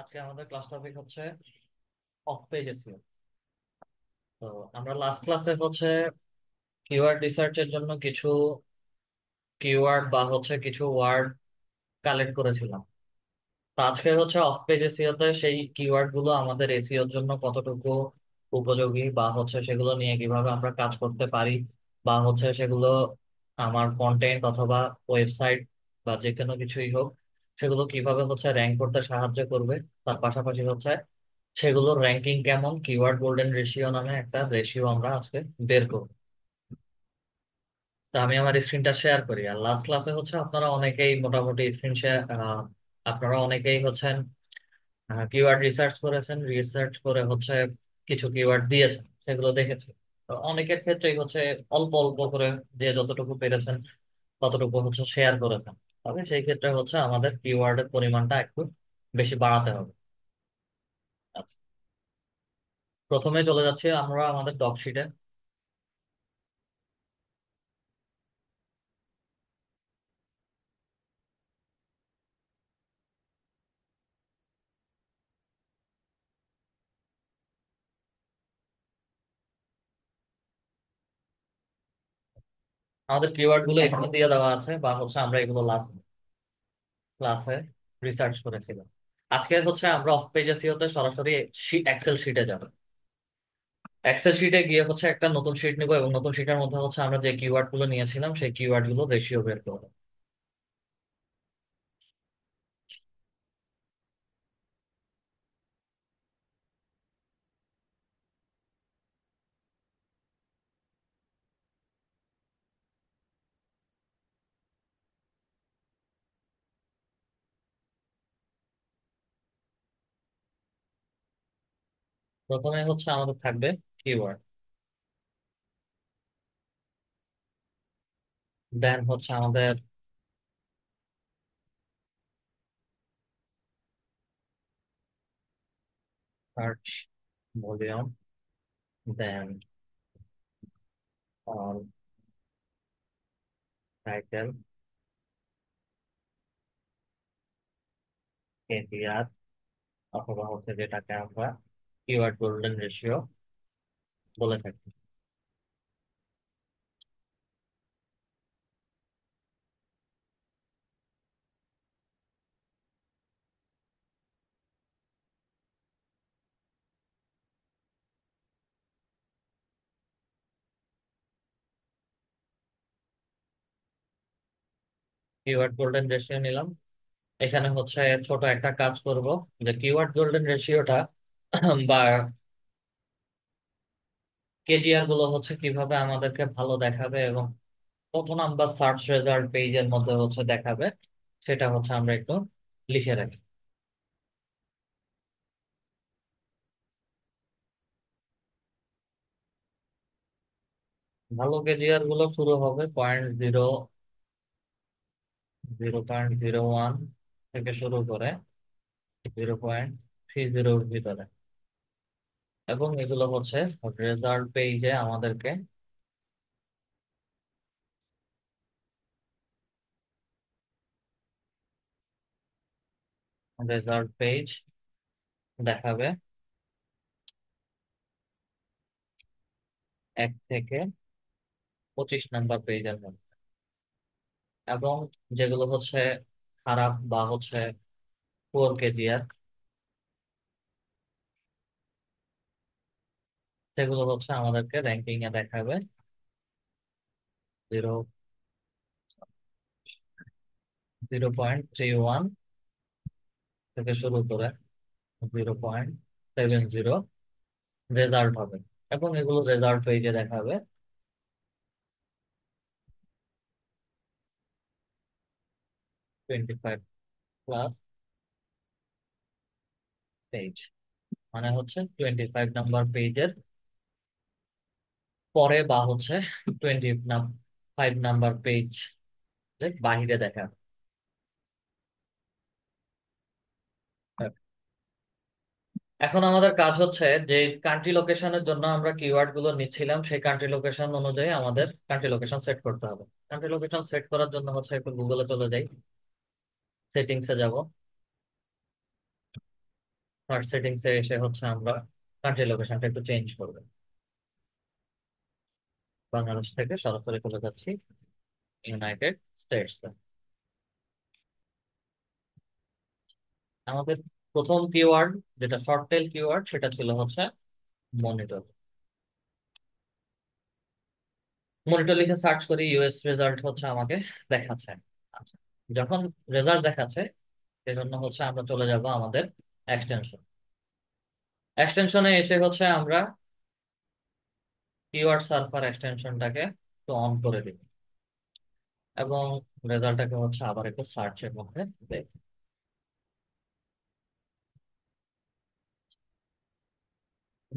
আজকে আমাদের class topic হচ্ছে অফ পেজ এসইও তো আমরা লাস্ট ক্লাসে হচ্ছে কিওয়ার্ড রিসার্চের জন্য কিছু কিওয়ার্ড বা হচ্ছে কিছু ওয়ার্ড কালেক্ট করেছিলাম তো আজকে হচ্ছে অফ পেজ এসইওতে সেই কিওয়ার্ড গুলো আমাদের এসইওর জন্য কতটুকু উপযোগী বা হচ্ছে সেগুলো নিয়ে কিভাবে আমরা কাজ করতে পারি বা হচ্ছে সেগুলো আমার কন্টেন্ট অথবা ওয়েবসাইট বা যে কোনো কিছুই হোক সেগুলো কিভাবে হচ্ছে র্যাঙ্ক করতে সাহায্য করবে তার পাশাপাশি হচ্ছে সেগুলোর র্যাঙ্কিং কেমন কিওয়ার্ড গোল্ডেন রেশিও নামে একটা রেশিও আমরা আজকে বের করব তা আমি আমার স্ক্রিনটা শেয়ার করি আর লাস্ট ক্লাসে হচ্ছে আপনারা অনেকেই মোটামুটি স্ক্রিন শেয়ার আপনারা অনেকেই হচ্ছেন কিওয়ার্ড রিসার্চ করেছেন রিসার্চ করে হচ্ছে কিছু কিওয়ার্ড দিয়েছেন সেগুলো দেখেছি তো অনেকের ক্ষেত্রেই হচ্ছে অল্প অল্প করে যে যতটুকু পেরেছেন ততটুকু হচ্ছে শেয়ার করেছেন তবে সেই ক্ষেত্রে হচ্ছে আমাদের কিওয়ার্ডের পরিমাণটা একটু বেশি বাড়াতে হবে আচ্ছা প্রথমে চলে যাচ্ছি আমরা আমাদের ডকশিটে আমাদের কিওয়ার্ড গুলো এখানে দিয়ে দেওয়া আছে বা হচ্ছে আমরা এগুলো লাস্ট ক্লাসে রিসার্চ করেছিলাম আজকে হচ্ছে আমরা অফ পেজে সিওতে সরাসরি এক্সেল শিটে যাব এক্সেল শিটে গিয়ে হচ্ছে একটা নতুন শিট নিব এবং নতুন শিটের মধ্যে হচ্ছে আমরা যে কিওয়ার্ড গুলো নিয়েছিলাম সেই কিওয়ার্ড গুলো রেশিও বের করবো প্রথমে হচ্ছে আমাদের থাকবে কিওয়ার্ড দেন হচ্ছে আমাদের search volume then on um, title KPR অথবা হচ্ছে যেটাকে আমরা কিওয়ার্ড গোল্ডেন রেশিও বলে থাকি কিওয়ার্ড গোল্ডেন রেশিও নিলাম এখানে হচ্ছে ছোট একটা কাজ করব যে কিওয়ার্ড গোল্ডেন রেশিওটা বা কেজিআর গুলো হচ্ছে কিভাবে আমাদেরকে ভালো দেখাবে এবং কত নাম্বার সার্চ রেজাল্ট পেজের মধ্যে হচ্ছে দেখাবে সেটা হচ্ছে আমরা একটু লিখে রাখি ভালো কেজিআর গুলো শুরু হবে point zero zero point zero one থেকে শুরু করে জিরো পয়েন্ট থ্রি জিরোর ভিতরে এবং এগুলো হচ্ছে রেজাল্ট পেজে আমাদেরকে রেজাল্ট পেজ দেখাবে এক থেকে পঁচিশ নাম্বার পেজের মধ্যে এবং যেগুলো হচ্ছে খারাপ বা হচ্ছে পুয়ার কেজিয়ার সেগুলো হচ্ছে আমাদেরকে র্যাঙ্কিং এ দেখাবে zero zero point three one থেকে শুরু করে zero point seven zero result হবে এবং এগুলো রেজাল্ট পেজে দেখাবে টোয়েন্টি ফাইভ প্লাস পেজ মানে হচ্ছে টোয়েন্টি ফাইভ নাম্বার পেজের পরে বা হচ্ছে টোয়েন্টি ফাইভ নাম্বার পেজ বাহিরে দেখা এখন আমাদের কাজ হচ্ছে যে কান্ট্রি লোকেশনের জন্য আমরা কিওয়ার্ড গুলো নিচ্ছিলাম সেই কান্ট্রি লোকেশন অনুযায়ী আমাদের কান্ট্রি লোকেশন সেট করতে হবে কান্ট্রি লোকেশন সেট করার জন্য হচ্ছে একটু গুগলে চলে যাই এ যাব সার্চ সেটিংসে এসে হচ্ছে আমরা কান্ট্রি লোকেশনটা একটু চেঞ্জ করবো বাংলাদেশ থেকে সরাসরি চলে যাচ্ছি ইউনাইটেড স্টেটস আমাদের প্রথম কিওয়ার্ড যেটা শর্ট টেল কিওয়ার্ড সেটা ছিল হচ্ছে মনিটর মনিটর লিখে সার্চ করি ইউএস রেজাল্ট হচ্ছে আমাকে দেখাচ্ছে আচ্ছা যখন রেজাল্ট দেখাচ্ছে সেজন্য হচ্ছে আমরা চলে যাব আমাদের এক্সটেনশন এক্সটেনশনে এসে হচ্ছে আমরা কিওয়ার্ড সার্ফার এক্সটেনশনটাকে একটু অন করে দিন এবং রেজাল্টটাকে হচ্ছে আবার একটু সার্চের মধ্যে দেখ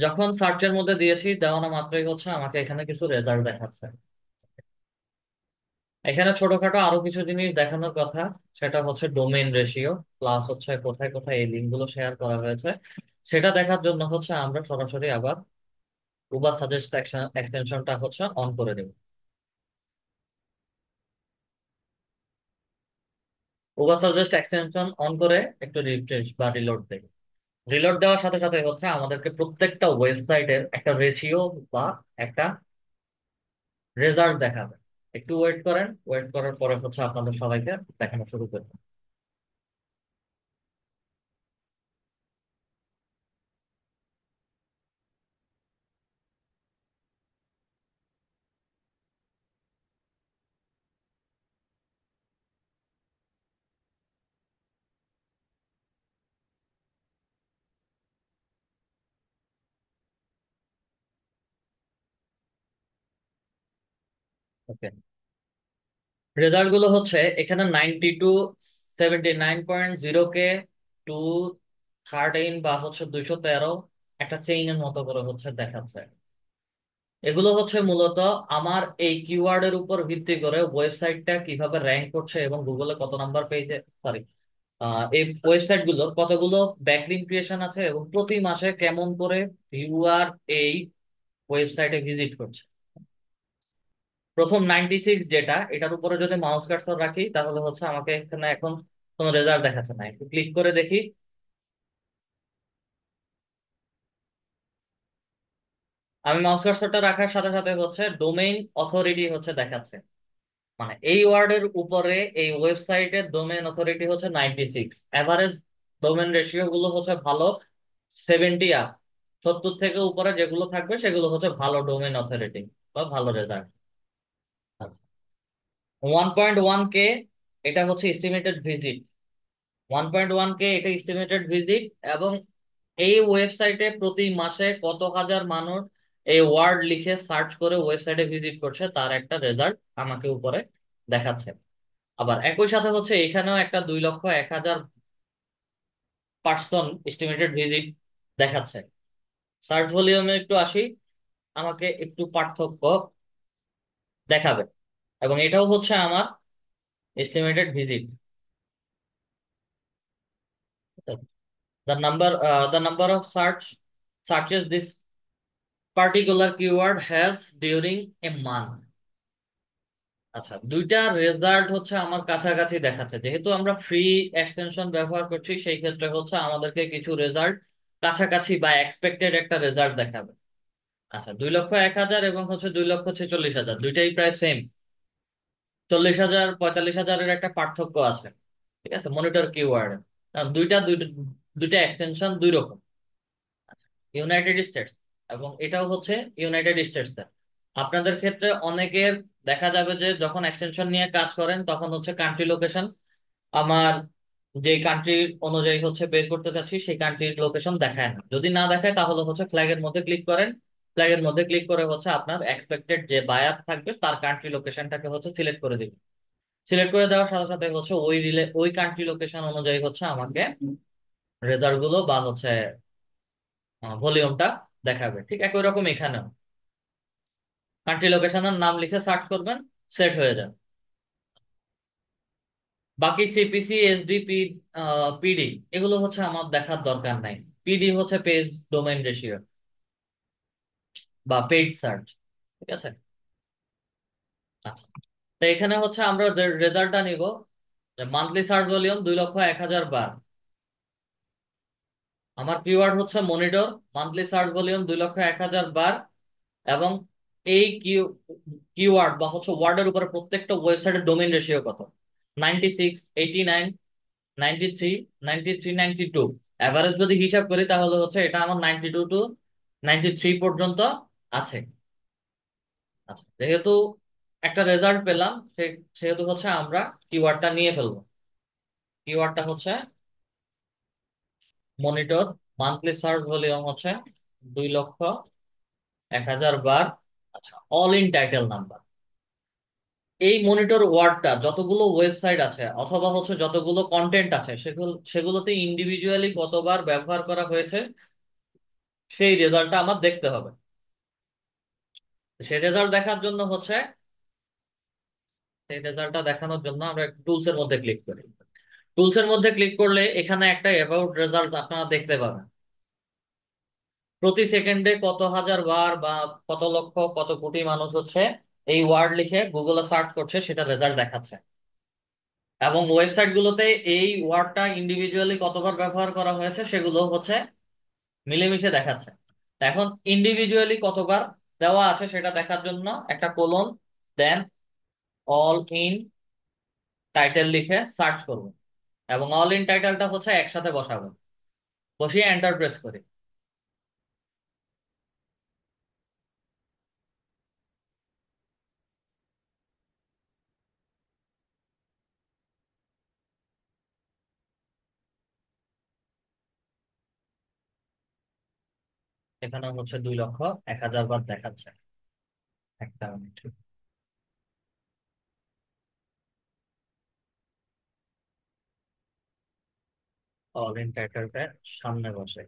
যখন সার্চের মধ্যে দিয়েছি দেওয়া মাত্রই হচ্ছে আমাকে এখানে কিছু রেজাল্ট দেখাচ্ছে এখানে ছোটখাটো আরো কিছু জিনিস দেখানোর কথা সেটা হচ্ছে ডোমেন রেশিও প্লাস হচ্ছে কোথায় কোথায় এই লিঙ্কগুলো শেয়ার করা হয়েছে সেটা দেখার জন্য হচ্ছে আমরা সরাসরি আবার উবার সাজেস্ট এক্সটেনশনটা হচ্ছে অন করে দেব উবার সাজেস্ট এক্সটেনশন অন করে একটু রিফ্রেশ বা রিলোড দেব রিলোড দেওয়ার সাথে সাথে হচ্ছে আমাদেরকে প্রত্যেকটা ওয়েবসাইটের একটা রেশিও বা একটা রেজাল্ট দেখাবে একটু ওয়েট করেন ওয়েট করার পরে হচ্ছে আপনাদের সবাইকে দেখানো শুরু করবেন ওকে রেজাল্ট গুলো হচ্ছে এখানে ninety two seventy nine point zero K to thirteen বা হচ্ছে দুইশো তেরো একটা চেইনের মতো করে হচ্ছে দেখাচ্ছে এগুলো হচ্ছে মূলত আমার এই কিওয়ার্ডের উপর ভিত্তি করে ওয়েবসাইটটা কিভাবে র্যাঙ্ক করছে এবং গুগলে কত নাম্বার পেয়েছে সরি এই ওয়েবসাইট গুলো কতগুলো ব্যাকলিং ক্রিয়েশন আছে এবং প্রতি মাসে কেমন করে ভিউয়ার এই ওয়েবসাইটে ভিজিট করছে প্রথম নাইনটি সিক্স যেটা এটার উপরে যদি মাউস কার্সর রাখি তাহলে হচ্ছে আমাকে এখানে এখন কোনো রেজাল্ট দেখাচ্ছে না একটু ক্লিক করে দেখি আমি মাউস কার্সরটা রাখার সাথে সাথে হচ্ছে ডোমেইন অথরিটি হচ্ছে দেখাচ্ছে মানে এই ওয়ার্ডের উপরে এই ওয়েবসাইটের ডোমেইন অথরিটি হচ্ছে ninety six average domain ratio গুলো হচ্ছে ভালো সেভেন্টি আপ সত্তর থেকে উপরে যেগুলো থাকবে সেগুলো হচ্ছে ভালো ডোমেন অথরিটি বা ভালো result one point one K এটা হচ্ছে estimated visit one point one K এটা এস্টিমেটেড ভিজিট এবং এই ওয়েবসাইটে প্রতি মাসে কত হাজার মানুষ এই ওয়ার্ড লিখে সার্চ করে ওয়েবসাইটে ভিজিট করছে তার একটা রেজাল্ট আমাকে উপরে দেখাচ্ছে আবার একই সাথে হচ্ছে এখানেও একটা দুই লক্ষ এক হাজার পার্সন এস্টিমেটেড ভিজিট দেখাচ্ছে সার্চ ভলিউমে একটু আসি আমাকে একটু পার্থক্য দেখাবে এবং এটাও হচ্ছে আমার estimated visit the number the number of search searches this particular particular has has a a আচ্ছা দুইটা রেজাল্ট হচ্ছে আমার কাছাকাছি দেখাচ্ছে যেহেতু আমরা ফ্রি এক্সটেনশন ব্যবহার করছি সেই ক্ষেত্রে হচ্ছে আমাদেরকে কিছু রেজাল্ট কাছাকাছি বা এক্সপেক্টেড একটা রেজাল্ট দেখাবে আচ্ছা দুই লক্ষ এক হাজার এবং হচ্ছে দুই লক্ষ ছেচল্লিশ হাজার দুইটাই প্রায় সেম চল্লিশ হাজার পঁয়তাল্লিশ হাজারের একটা পার্থক্য আছে ঠিক আছে মনিটর কিওয়ার্ড কারণ দুইটা দুইটা এক্সটেনশন দুই রকম ইউনাইটেড স্টেটস এবং এটাও হচ্ছে ইউনাইটেড স্টেটস আপনাদের ক্ষেত্রে অনেকের দেখা যাবে যে যখন এক্সটেনশন নিয়ে কাজ করেন তখন হচ্ছে কান্ট্রি লোকেশন আমার যে কান্ট্রি অনুযায়ী হচ্ছে বের করতে চাচ্ছি সেই কান্ট্রির লোকেশন দেখায় না যদি না দেখায় তাহলে হচ্ছে ফ্ল্যাগের মধ্যে ক্লিক করেন ফ্ল্যাগের মধ্যে ক্লিক করে হচ্ছে আপনার এক্সপেক্টেড যে বায়ার থাকবে তার কান্ট্রি লোকেশনটাকে হচ্ছে সিলেক্ট করে দিবেন সিলেক্ট করে দেওয়ার সাথে সাথে হচ্ছে ওই রিলে ওই কান্ট্রি লোকেশন অনুযায়ী হচ্ছে আমাকে রেজাল্ট গুলো বা হচ্ছে ভলিউমটা দেখাবে ঠিক একই রকম এখানেও কান্ট্রি লোকেশনের নাম লিখে সার্চ করবেন সেট হয়ে যাবে বাকি সিপিসি এসডি পিডি এগুলো হচ্ছে আমার দেখার দরকার নাই পিডি হচ্ছে পেজ ডোমেইন রেশিও বা পেইড সার্চ ঠিক আছে আচ্ছা তো এখানে হচ্ছে আমরা যে রেজাল্টটা নিব মান্থলি সার্চ ভলিউম দুই লক্ষ এক হাজার বার আমার কিওয়ার্ড হচ্ছে মনিটর মান্থলি সার্চ ভলিউম দুই লক্ষ এক হাজার বার এবং এই কিওয়ার্ড বা হচ্ছে ওয়ার্ডের উপরে প্রত্যেকটা ওয়েবসাইটের ডোমেন রেশিও কত ninety six eighty nine ninety three ninety three ninety two average যদি হিসাব করি তাহলে হচ্ছে এটা আমার ninety two two ninety three পর্যন্ত আছে আচ্ছা যেহেতু একটা রেজাল্ট পেলাম সেহেতু হচ্ছে আমরা কিওয়ার্ডটা নিয়ে ফেলবো কিওয়ার্ডটা হচ্ছে মনিটর মান্থলি সার্চ ভলিউম হচ্ছে দুই লক্ষ এক হাজার বার আচ্ছা অল ইন টাইটেল নাম্বার এই মনিটর ওয়ার্ডটা যতগুলো ওয়েবসাইট আছে অথবা হচ্ছে যতগুলো কন্টেন্ট আছে সেগুলো সেগুলোতে ইন্ডিভিজুয়ালি কতবার ব্যবহার করা হয়েছে সেই রেজাল্টটা আমার দেখতে হবে সেই রেজাল্ট দেখার জন্য হচ্ছে সেই রেজাল্টটা দেখানোর জন্য আমরা টুলসের মধ্যে ক্লিক করি টুলসের মধ্যে ক্লিক করলে এখানে একটা অ্যাবাউট রেজাল্ট আপনারা দেখতে পাবেন প্রতি সেকেন্ডে কত হাজার বার বা কত লক্ষ কত কোটি মানুষ হচ্ছে এই ওয়ার্ড লিখে গুগলে সার্চ করছে সেটা রেজাল্ট দেখাচ্ছে এবং ওয়েবসাইট গুলোতে এই ওয়ার্ডটা ইন্ডিভিজুয়ালি কতবার ব্যবহার করা হয়েছে সেগুলো হচ্ছে মিলেমিশে দেখাচ্ছে এখন ইন্ডিভিজুয়ালি কতবার দেওয়া আছে সেটা দেখার জন্য একটা colon then all in title লিখে সার্চ করবো এবং অল ইন টাইটেলটা হচ্ছে একসাথে বসাবো বসিয়ে এন্টার প্রেস করি সেখানে হচ্ছে দুই লক্ষ এক হাজার বার দেখাচ্ছে একটা মিনিট সামনে বসে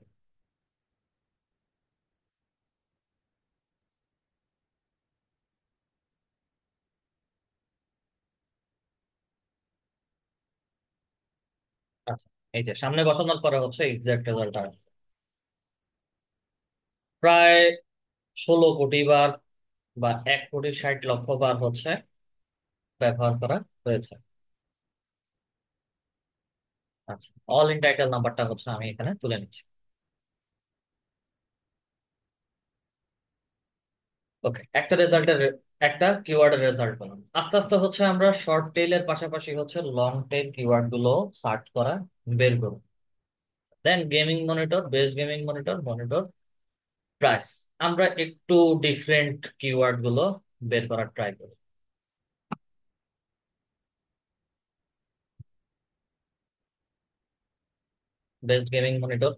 আচ্ছা এই যে সামনে বসানোর পরে হচ্ছে এক্সাক্ট রেজাল্ট আসবে প্রায় ষোলো কোটি বার বা এক কোটি ষাট লক্ষ বার হচ্ছে ব্যবহার করা হয়েছে আচ্ছা অল ইন টাইটেল নাম্বারটা হচ্ছে আমি এখানে তুলে নিচ্ছি ওকে একটা রেজাল্টের একটা কিওয়ার্ডের রেজাল্ট পেলাম আস্তে আস্তে হচ্ছে আমরা শর্ট টেইলের পাশাপাশি হচ্ছে লং টেইল কিওয়ার্ড গুলো সার্চ করা বের করব then gaming monitor base gaming monitor monitor price আমরা একটু ডিফারেন্ট কিওয়ার্ড গুলো বের করার ট্রাই করি বেস্ট গেমিং মনিটর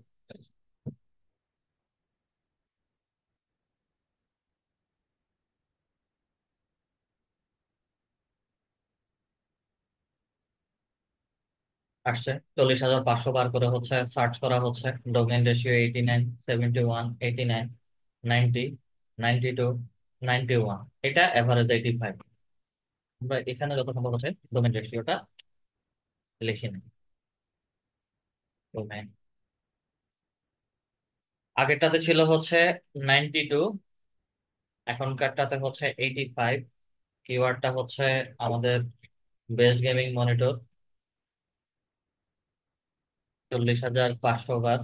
আসছে চল্লিশ হাজার পাঁচশো বার করে হচ্ছে সার্চ করা হচ্ছে domain ratio eighty nine seventy one eighty nine ninety ninety two ninety one এটা অ্যাভারেজ এইটি ফাইভ আমরা এখানে যত সম্ভব হচ্ছে ডোমেন রেশিওটা লিখি নিই ডোমেন আগেরটাতে ছিল হচ্ছে নাইনটি টু এখনকারটাতে হচ্ছে এইটি ফাইভ কিওয়ার্ডটা হচ্ছে আমাদের বেস্ট গেমিং মনিটর চল্লিশ হাজার পাঁচশো বার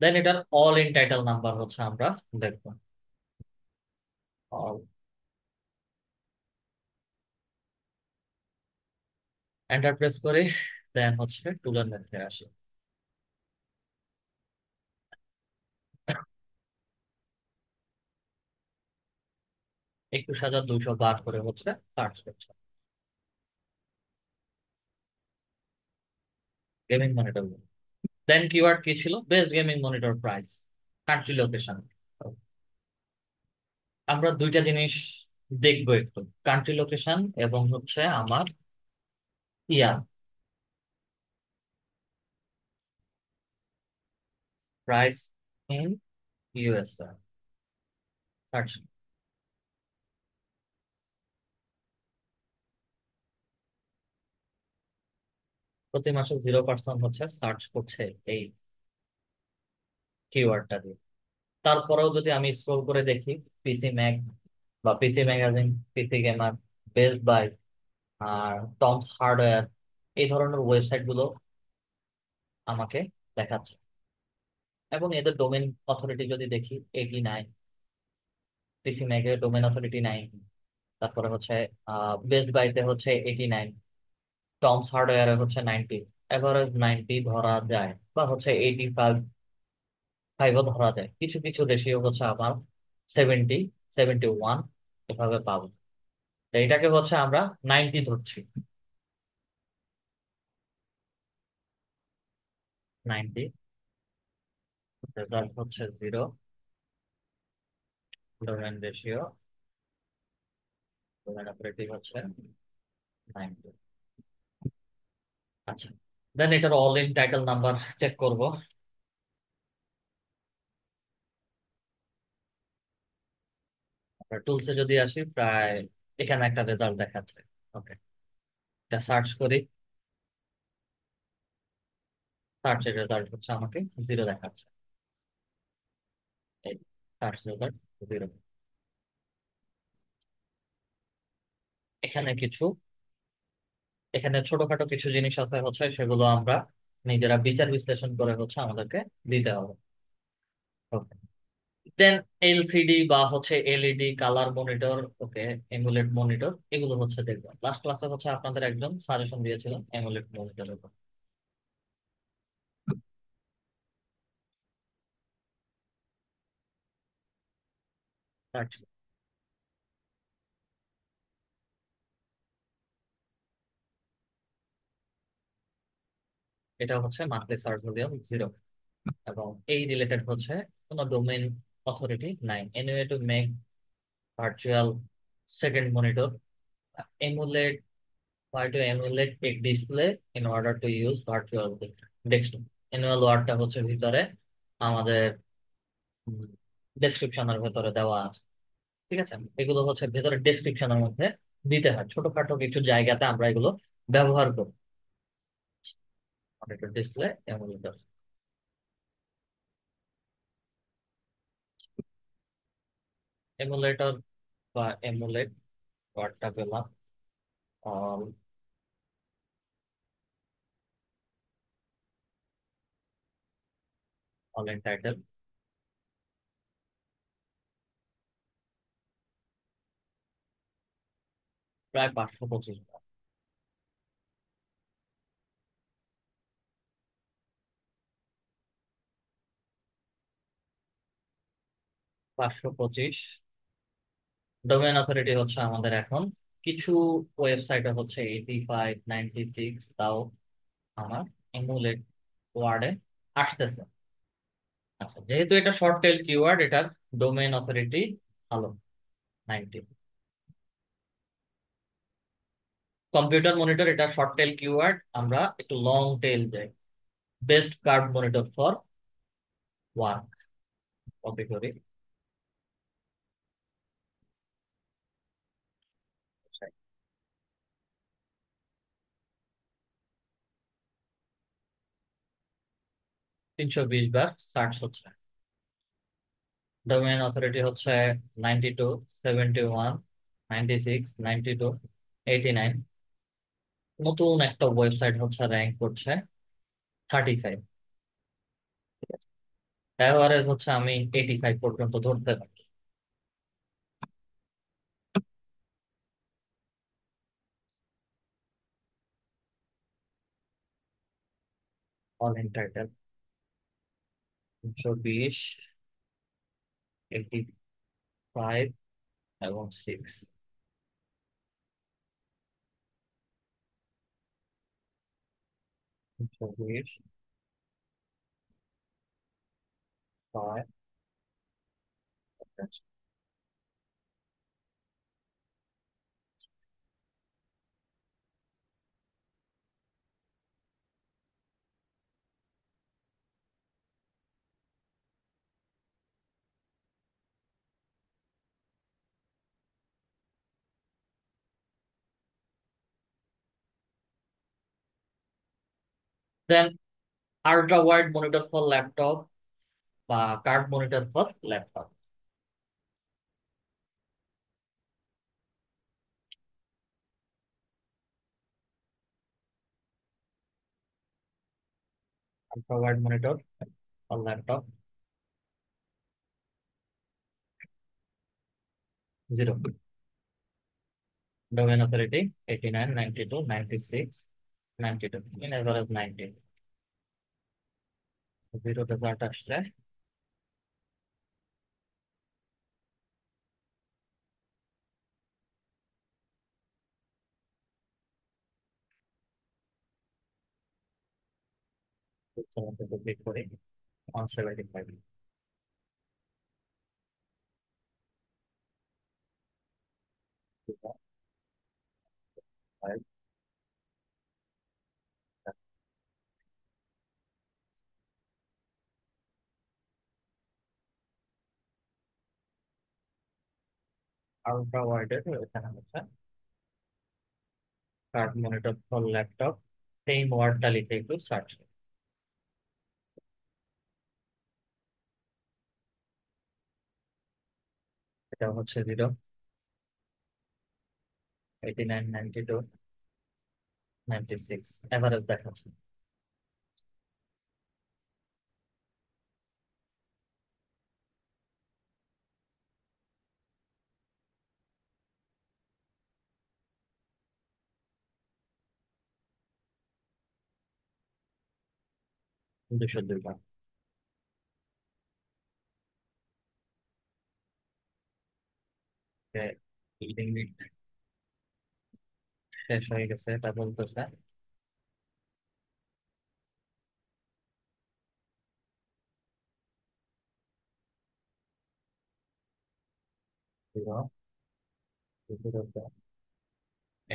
দেন এটার অল ইন টাইটেল নাম্বার হচ্ছে আমরা দেখব অল এন্টার প্রেস করে দেন হচ্ছে টুলের মধ্যে আসি একুশ হাজার দুইশো বার করে হচ্ছে সার্চ করছে গেমিং মনিটর দেন কিওয়ার্ড কি ছিল best gaming monitor price country location আমরা দুইটা জিনিস দেখবো একটু কান্ট্রি লোকেশন এবং হচ্ছে আমার ইয়ার প্রাইস ইন ইউএসআর আচ্ছা প্রতি মাসে জিরো পার্সেন্ট হচ্ছে সার্চ করছে এই কিওয়ার্ডটা দিয়ে তারপরেও যদি আমি স্ক্রল করে দেখি পিসি ম্যাগ বা PC magazine PC gamer best buy আর টমস হার্ডওয়্যার এই ধরনের ওয়েবসাইট গুলো আমাকে দেখাচ্ছে এবং এদের ডোমেন অথরিটি যদি দেখি এটি নাই পিসি ম্যাগের ডোমেন অথরিটি নাই তারপরে হচ্ছে বেস্ট বাইতে হচ্ছে এইটি নাইন টম হার্ডওয়্যার হচ্ছে নাইনটি এভারেজ নাইনটি ধরা যায় বা হচ্ছে এইটি ফাইভ ফাইভও ধরা যায় কিছু কিছু রেশিও হচ্ছে আমার সেভেন্টি সেভেন্টি ওয়ান এভাবে পাবো তো এটাকে হচ্ছে আমরা নাইনটি ধরছি নাইনটি রেজাল্ট হচ্ছে জিরো রেশিও হচ্ছে নাইনটি আচ্ছা দেন এটার all in title number check করব টুলসে যদি আসি প্রায় এখানে একটা রেজাল্ট দেখাচ্ছে ওকে এটা সার্চ করি সার্চের রেজাল্ট হচ্ছে আমাকে জিরো দেখাচ্ছে এই সার্চ রেজাল্ট জিরো এখানে কিছু এখানে ছোটখাটো কিছু জিনিস আছে হচ্ছে সেগুলো আমরা নিজেরা বিচার বিশ্লেষণ করে হচ্ছে আমাদেরকে দিতে হবে ওকে দেন এলসিডি বা হচ্ছে LED colour monitor okay emulate monitor এগুলো হচ্ছে দেখবো লাস্ট ক্লাসে হচ্ছে আপনাদের একজন সাজেশন দিয়েছিলেন এমুলেট মনিটরের উপর আচ্ছা এটা হচ্ছে মান্থলি সার্চ ভলিউম জিরো এবং এই রিলেটেড হচ্ছে কোনো ডোমেইন অথরিটি নাই anyway to make virtual second monitor emulate why to emulate big display in order to use virtual desktop annual ওয়ার্ডটা হচ্ছে ভিতরে আমাদের ডেসক্রিপশনের ভিতরে দেওয়া আছে ঠিক আছে এগুলো হচ্ছে ভিতরে ডেসক্রিপশনের মধ্যে দিতে হয় ছোটখাটো কিছু জায়গাতে আমরা এগুলো ব্যবহার করি অপারেটর ডিসপ্লে এমন দর্শক এমুলেটর বা এমুলেট ওয়ার্ডটা পেলাম অল অল এন্টাইটেল প্রায় পাঁচশো পঁচিশ পাঁচশো পঁচিশ ডোমেন অথরিটি হচ্ছে আমাদের এখন কিছু ওয়েবসাইটে হচ্ছে এইটি ফাইভ নাইনটি সিক্স তাও আমার এমুলেট ওয়ার্ডে আসতেছে আচ্ছা যেহেতু এটা শর্ট টেল কিওয়ার্ড এটার ডোমেন অথরিটি ভালো নাইনটি কম্পিউটার মনিটর এটা শর্ট টেল কিওয়ার্ড আমরা একটু লং টেল যাই best card monitor for work copy করি তিনশো বিশ বার সার্চ হচ্ছে ডোমেন অথরিটি হচ্ছে ninety two seventy one ninety six ninety two eighty nine নতুন একটা ওয়েবসাইট হচ্ছে র্যাঙ্ক করছে থার্টি ফাইভ অ্যাভারেজ হচ্ছে আমি এইটি ফাইভ পর্যন্ত ধরতে পারি অল ইন টাইটেল তিনশো বিশ এইটি ফাইভ এবং সিক্স তিনশো বিশ five. Okay. Then ultra-wide monitor for laptop uh, card monitor for laptop. Ultra-wide monitor for laptop. Zero. Domain authority 89, 92, 96. 92 in as well as 19. 0 does not touch that. So the big for it on 175. Right. Ultra ওয়াইডের এখানে হচ্ছে card monitor for laptop সেই ওয়ার্ডটা লিখে একটু search এটা হচ্ছে zero eighty nine ninety two ninety six average দেখাচ্ছে শেষ হয়ে গেছে এটা বলতেছে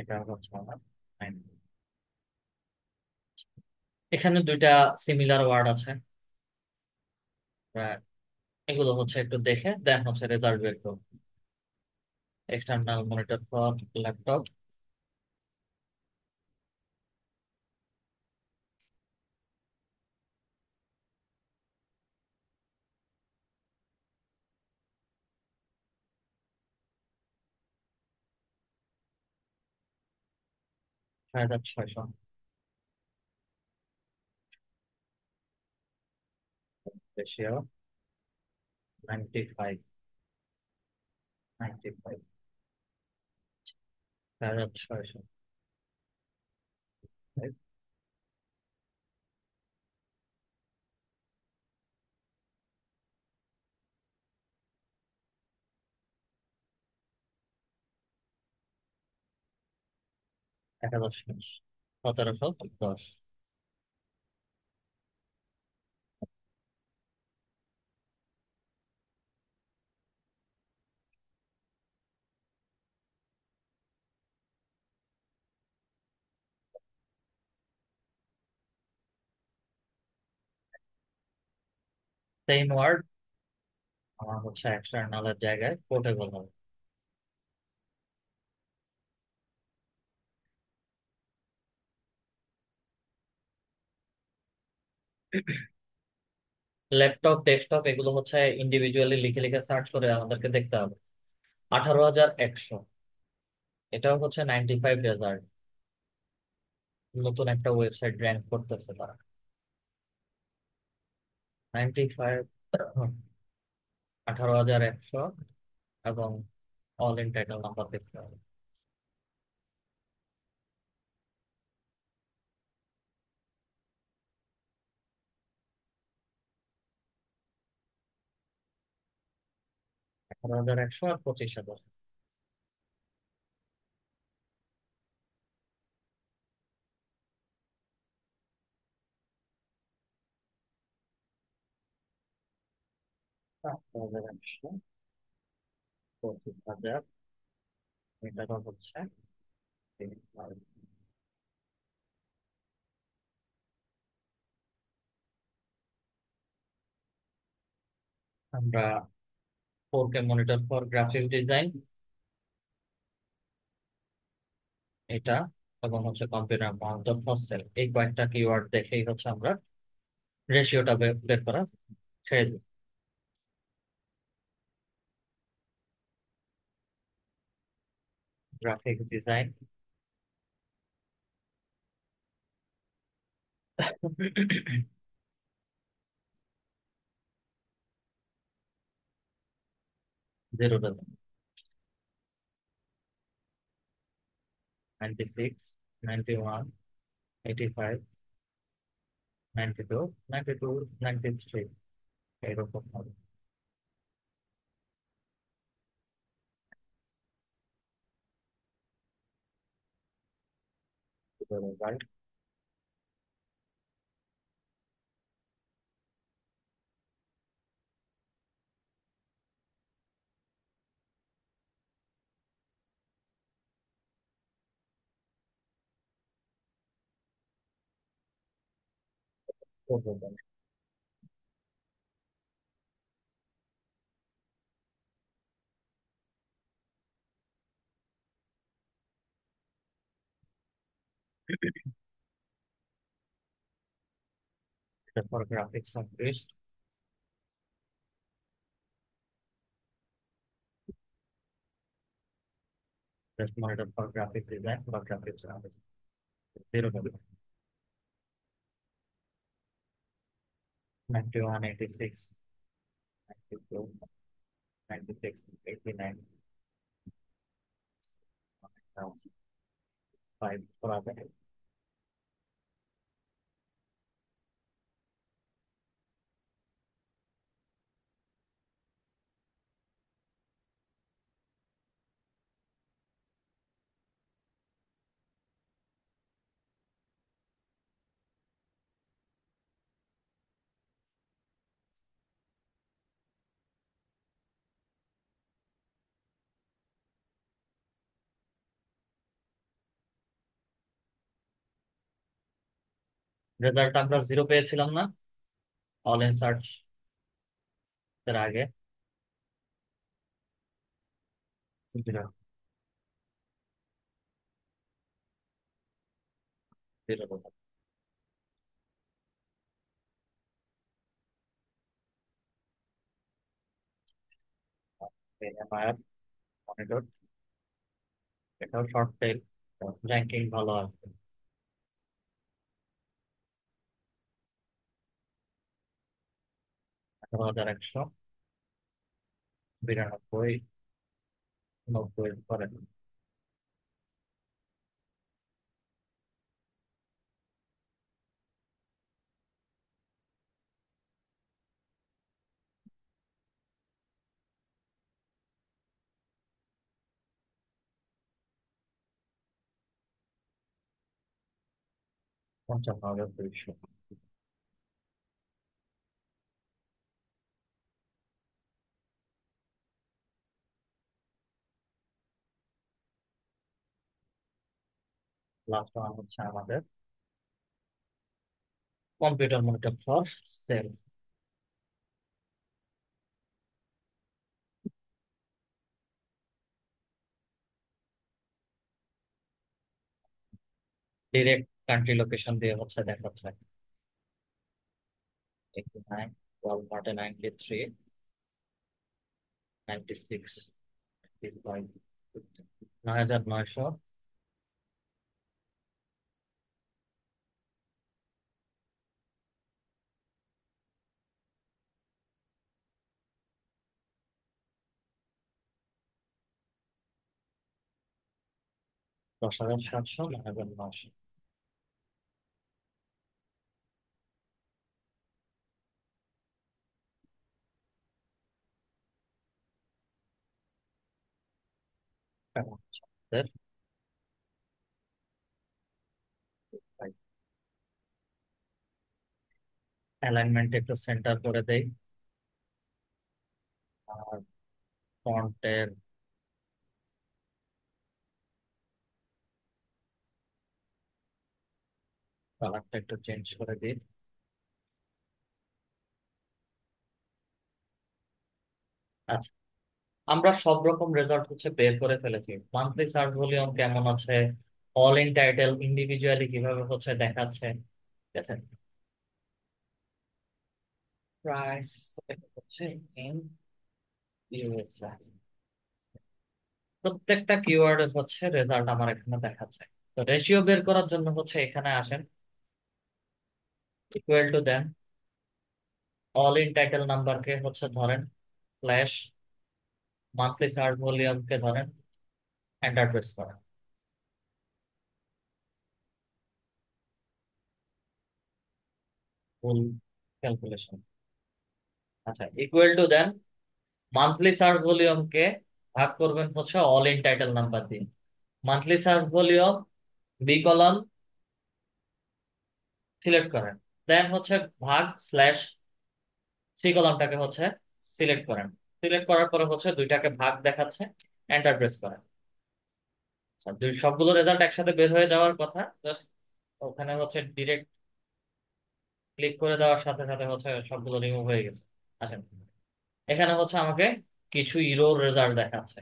এটা হচ্ছে আমার এখানে দুইটা সিমিলার ওয়ার্ড আছে এগুলো হচ্ছে একটু দেখে দেন হচ্ছে রেজাল্ট বের করব এক্সটার্নাল মনিটর ফর ল্যাপটপ সাড়ে চার ছয়শ the share 95 95 Arab version What are version 14 of same word আমার হচ্ছে এক্সটার্নালের জায়গায় পোর্টেবল হবে ল্যাপটপ ডেস্কটপ এগুলো হচ্ছে ইন্ডিভিজুয়ালি লিখে লিখে সার্চ করে আমাদেরকে দেখতে হবে আঠারো হাজার একশো এটাও হচ্ছে নাইনটি ফাইভ রেজাল্ট নতুন একটা ওয়েবসাইট র্যাঙ্ক করতেছে তারা নাইনটি ফাইভ আঠারো হাজার একশো এবং অল ইন টাইটেল নাম্বার দেখতে হবে আঠারো হাজার একশো আর পঁচিশ হাজার আমরা four K monitor for graphic design এটা এবং হচ্ছে কম্পিউটার মনিটর হস্টেল এই কয়েকটা কিওয়ার্ড দেখেই হচ্ছে আমরা রেশিওটা বের করা ছেড়ে দিই graphic design. Zero dollar. Ninety 92, 93. two, ninety three. Eight of the result. Result. the photographic surface. Let's monitor photographic design, photographic surface. Zero double. eighty-six. Ninety-two. 92, 96, 89. Five, product. Result আমরা জিরো পেয়েছিলাম না অল ইন সার্চ এর আগে MIR monitor এটাও short tail ranking ভালো আছে আঠারো হাজার একশো বিরানব্বই নব্বই পরে পঞ্চান্ন হাজার দুইশো লাস্ট ওয়ান হচ্ছে আমাদের computer monitor for sale direct country location দিয়ে হচ্ছে দেখাচ্ছে eighty nine three ninety six নয় হাজার নয়শো দশ হাজার সাতশো নয় হাজার অ্যালাইনমেন্ট একটু সেন্টার করে দেয় আর ফন্টের কালারটা একটু চেঞ্জ করে দিন আচ্ছা আমরা সব রকম রেজাল্ট হচ্ছে বের করে ফেলেছি মান্থলি সার্চ ভলিউম কেমন আছে অল ইন টাইটেল ইন্ডিভিজুয়ালি কিভাবে হচ্ছে দেখাচ্ছে ঠিক আছে প্রাইস হচ্ছে এম ইউএসআই প্রত্যেকটা কিওয়ার্ড হচ্ছে রেজাল্ট আমার এখানে দেখাচ্ছে তো রেশিও বের করার জন্য হচ্ছে এখানে আসেন equal to then all in title নাম্বারকে হচ্ছে ধরেন স্ল্যাশ মান্থলি সার্চ ভলিউমকে ধরেন এন্টার প্রেস করেন ফুল ক্যালকুলেশন আচ্ছা equal to then monthly search ভলিউমকে ভাগ করবেন হচ্ছে অল ইন টাইটেল নাম্বার দিয়ে monthly search volume B column select করেন দেন হচ্ছে ভাগ স্ল্যাশ সি কলামটাকে হচ্ছে সিলেক্ট করেন সিলেক্ট করার পরে হচ্ছে দুইটাকে ভাগ দেখাচ্ছে এন্টার প্রেস করেন আচ্ছা, দুই সবগুলো রেজাল্ট একসাথে বের হয়ে যাওয়ার কথা জাস্ট ওখানে হচ্ছে ডিরেক্ট ক্লিক করে দেওয়ার সাথে সাথে হচ্ছে সবগুলো রিমুভ হয়ে গেছে আসেন এখানে হচ্ছে আমাকে কিছু ইরোর রেজাল্ট দেখাচ্ছে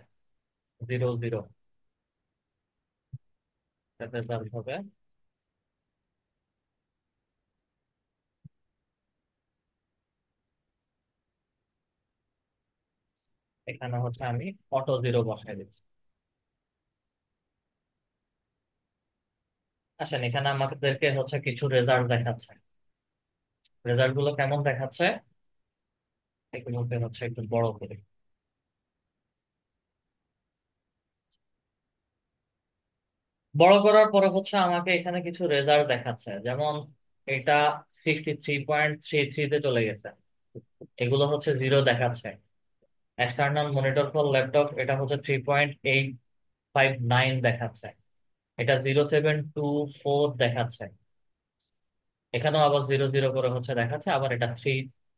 জিরো জিরো হবে এখানে হচ্ছে আমি অটো জিরো বসাই দিচ্ছি আসেন এখানে আমাদেরকে হচ্ছে কিছু রেজাল্ট দেখাচ্ছে রেজাল্ট গুলো কেমন দেখাচ্ছে এগুলোকে হচ্ছে একটু বড় করে বড় করার পরে হচ্ছে আমাকে এখানে কিছু রেজাল্ট দেখাচ্ছে যেমন এটা fifty three point three three তে চলে গেছে এগুলো হচ্ছে জিরো দেখাচ্ছে এক্সটার্নাল মনিটর ফর ল্যাপটপ এটা হচ্ছে three point eight five nine দেখাচ্ছে এটা জিরো সেভেন টু ফোর দেখাচ্ছে এখানেও আবার জিরো জিরো করে হচ্ছে দেখাচ্ছে আবার এটা three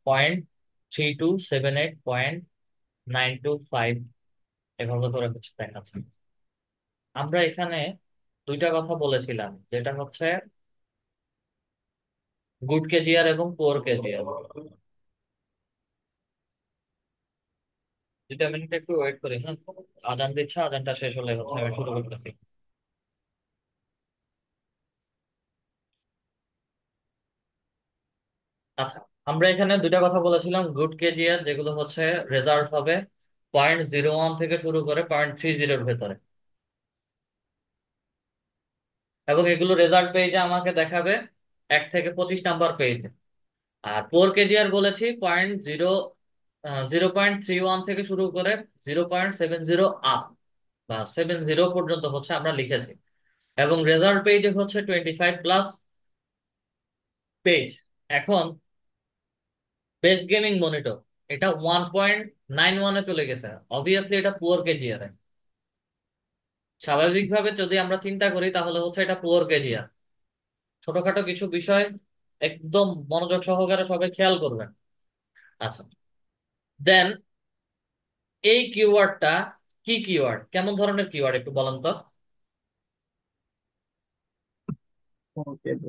point three two seven eight point nine two five এভাবে করে হচ্ছে দেখাচ্ছে আমরা এখানে দুইটা কথা বলেছিলাম যেটা হচ্ছে গুড কেজিআর এবং পোর কেজিআর দুইটা মিনিট একটু ওয়েট করি হ্যাঁ আজান দিচ্ছে আজানটা শেষ হলে হচ্ছে আমি শুরু করতেছি আচ্ছা আমরা এখানে দুইটা কথা বলেছিলাম গুড কেজিএল যেগুলো হচ্ছে রেজাল্ট হবে পয়েন্ট জিরো ওয়ান থেকে শুরু করে পয়েন্ট থ্রি জিরোর ভেতরে এবং এগুলো রেজাল্ট পেজে আমাকে দেখাবে এক থেকে পঁচিশ নাম্বার পেয়েছে আর পোর কেজিআর বলেছি point zero zero point three one থেকে শুরু করে zero point seven zero up বা সেভেন জিরো পর্যন্ত হচ্ছে আমরা লিখেছি এবং রেজাল্ট পেজে হচ্ছে টোয়েন্টি ফাইভ প্লাস পেজ এখন বেস্ট গেমিং মনিটর এটা ওয়ান পয়েন্ট নাইন ওয়ানে চলে গেছে অবভিয়াসলি এটা পুয়ার কেজিয়ারে স্বাভাবিকভাবে যদি আমরা চিন্তা করি তাহলে হচ্ছে এটা পুয়ার কেজিয়ার ছোটখাটো কিছু বিষয় একদম মনোযোগ সহকারে সবাই খেয়াল করবেন আচ্ছা দেন এই কিওয়ার্ডটা কি কিওয়ার্ড কেমন ধরনের কিওয়ার্ড একটু বলেন তো short tail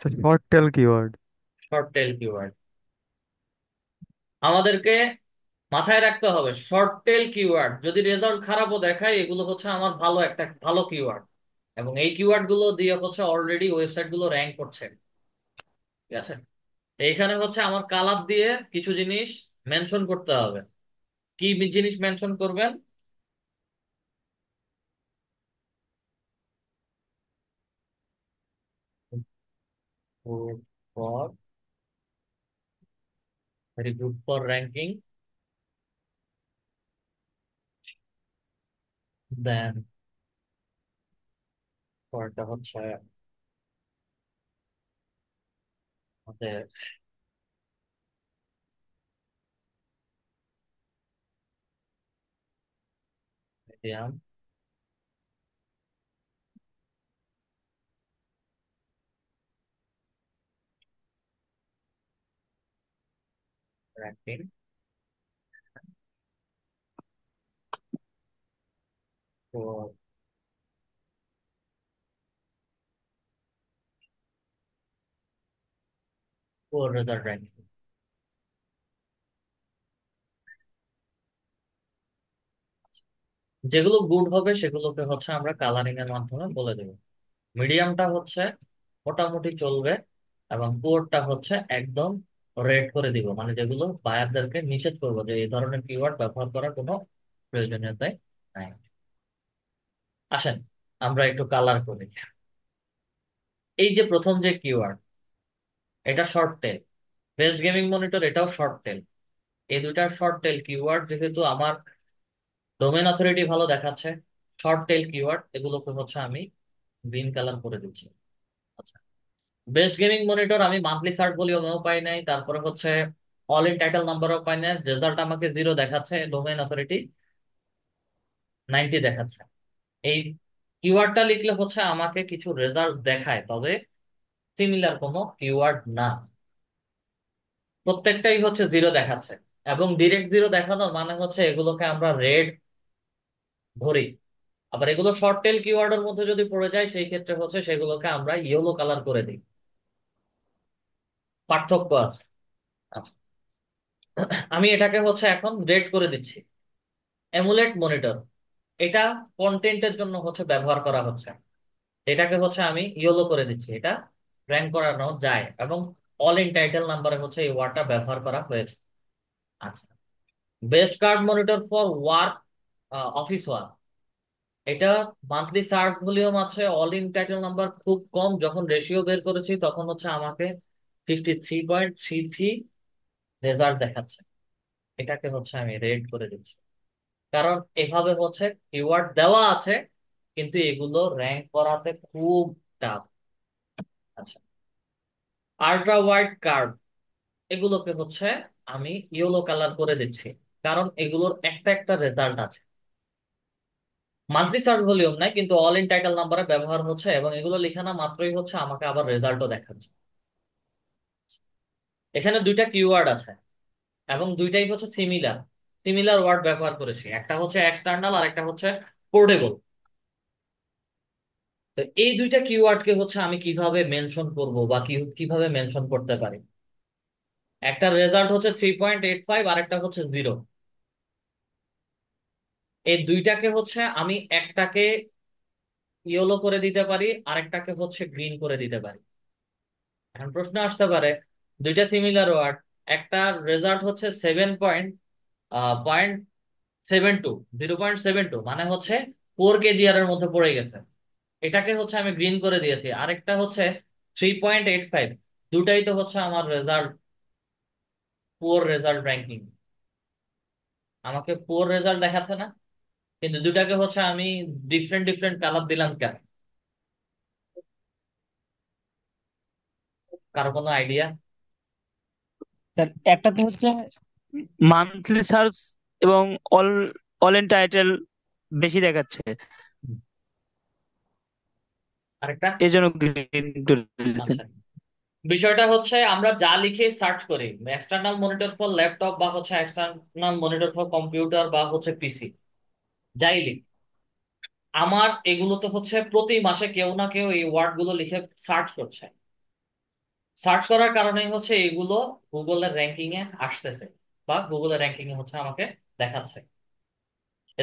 short tail keyword আমাদেরকে মাথায় রাখতে হবে শর্ট টেল কিওয়ার্ড যদি রেজাল্ট খারাপও দেখায় এগুলো হচ্ছে আমার ভালো একটা ভালো কিওয়ার্ড এবং এই কিওয়ার্ড গুলো দিয়ে হচ্ছে অলরেডি ওয়েবসাইট গুলো র্যাঙ্ক করছে ঠিক আছে এইখানে হচ্ছে আমার কালার দিয়ে কিছু জিনিস মেনশন করতে হবে কি জিনিস মেনশন করবেন for very good for ranking then পরটা হচ্ছে there yeah Rapid. for for the right যেগুলো গুড হবে সেগুলোকে হচ্ছে আমরা কালারিং এর মাধ্যমে বলে দেব মিডিয়ামটা হচ্ছে মোটামুটি চলবে এবং পুয়ারটা হচ্ছে একদম রেড করে দিব মানে যেগুলো বায়ারদেরকে নিষেধ করবো যে এই ধরনের কিওয়ার্ড ব্যবহার করার কোনো প্রয়োজনীয়তাই নাই আসেন আমরা একটু কালার করি এই যে প্রথম যে কিওয়ার্ড এটা short tail best gaming monitor এটাও শর্ট টেল এই দুইটার শর্ট টেল কিওয়ার্ড যেহেতু আমার ডোমেন অথরিটি ভালো দেখাচ্ছে শর্ট টেল কিওয়ার্ড এগুলোকে হচ্ছে আমি গ্রিন কালার করে দিচ্ছি আচ্ছা বেস্ট গেমিং মনিটর আমি মান্থলি সার্ট বলি ওমেও পাই নাই তারপরে হচ্ছে অল ইন টাইটেল নাম্বারও পাই নাই রেজাল্ট আমাকে জিরো দেখাচ্ছে ডোমেন অথরিটি নাইনটি দেখাচ্ছে এই কিওয়ার্ডটা লিখলে হচ্ছে আমাকে কিছু রেজাল্ট দেখায় তবে সিমিলার কোনো কিওয়ার্ড না প্রত্যেকটাই হচ্ছে জিরো দেখাচ্ছে এবং ডিরেক্ট জিরো দেখানোর মানে হচ্ছে এগুলোকে আমরা রেড ধরি আবার এগুলো শর্ট টেল কিওয়ার্ড এর মধ্যে যদি পড়ে যায় সেই ক্ষেত্রে হচ্ছে সেগুলোকে আমরা ইয়েলো কালার করে দিই পার্থক্য আছে আচ্ছা আমি এটাকে হচ্ছে এখন রেড করে দিচ্ছি এমুলেট মনিটর এটা কন্টেন্টের জন্য হচ্ছে ব্যবহার করা হচ্ছে এটাকে হচ্ছে আমি ইয়েলো করে দিচ্ছি এটা র্যাঙ্ক করানো যায় এবং অল ইন টাইটেল নাম্বারে হচ্ছে এই ওয়ার্ডটা ব্যবহার করা হয়েছে আচ্ছা best card monitor for work office work এটা মান্থলি সার্চ ভলিউম আছে অল ইন টাইটেল নাম্বার খুব কম যখন রেশিও বের করেছি তখন হচ্ছে আমাকে fifty three point three three result দেখাচ্ছে এটাকে হচ্ছে আমি রেড করে দিচ্ছি কারণ এভাবে হচ্ছে কিওয়ার্ড দেওয়া আছে কিন্তু এগুলো র্যাঙ্ক করাতে খুব টাফ আর্ড্রা ওয়াইড কার্ভ এগুলোকে হচ্ছে আমি ইয়েলো কালার করে দিচ্ছি কারণ এগুলোর একটা একটা রেজাল্ট আছে মান্থলি সার্চ ভলিউম নাই কিন্তু অল ইন টাইটেল নাম্বারে ব্যবহার হচ্ছে এবং এগুলো লেখা না মাত্রই হচ্ছে আমাকে আবার রেজাল্টও দেখাচ্ছে এখানে দুইটা কিওয়ার্ড আছে এবং দুইটাই হচ্ছে সিমিলার সিমিলার ওয়ার্ড ব্যবহার করেছি একটা হচ্ছে এক্সটার্নাল আর একটা হচ্ছে পোর্টেবল তো এই দুইটা কিওয়ার্ডকে হচ্ছে আমি কিভাবে মেনশন করব বা কিভাবে মেনশন করতে পারি একটা রেজাল্ট হচ্ছে থ্রি পয়েন্ট এইট ফাইভ আর একটা হচ্ছে জিরো এই দুইটাকে হচ্ছে আমি একটাকে ইয়েলো করে দিতে পারি আরেকটাকে হচ্ছে গ্রিন করে দিতে পারি এখন প্রশ্ন আসতে পারে দুইটা সিমিলার ওয়ার্ড একটা রেজাল্ট হচ্ছে seven point point seven two zero point seven two মানে হচ্ছে ফোর কেজি এর মধ্যে পড়ে গেছে এটাকে হচ্ছে আমি গ্রিন করে দিয়েছি আরেকটা হচ্ছে থ্রি পয়েন্ট এইট ফাইভ দুটাই তো হচ্ছে আমার রেজাল্ট পুয়ার রেজাল্ট র্যাঙ্কিং আমাকে পুয়ার রেজাল্ট দেখাচ্ছে না কিন্তু দুটাকে হচ্ছে আমি ডিফারেন্ট ডিফারেন্ট কালার দিলাম কেন কারো কোনো আইডিয়া একটা তো হচ্ছে মান্থলি সার্চ এবং অল অল এন্ড টাইটেল বেশি দেখাচ্ছে আরেকটা এই জন্য গ্রিন টু লিসেন বিষয়টা হচ্ছে আমরা যা লিখে সার্চ করি এক্সটার্নাল মনিটর ফর ল্যাপটপ বা হচ্ছে এক্সটার্নাল মনিটর ফর কম্পিউটার বা হচ্ছে পিসি যাই লিখ আমার এগুলোতে হচ্ছে প্রতি মাসে কেউ না কেউ এই ওয়ার্ড গুলো লিখে সার্চ করছে সার্চ করার কারণে হচ্ছে এগুলো গুগলের র্যাঙ্কিং এ আসতেছে বা গুগলের র্যাঙ্কিং এ হচ্ছে আমাকে দেখাচ্ছে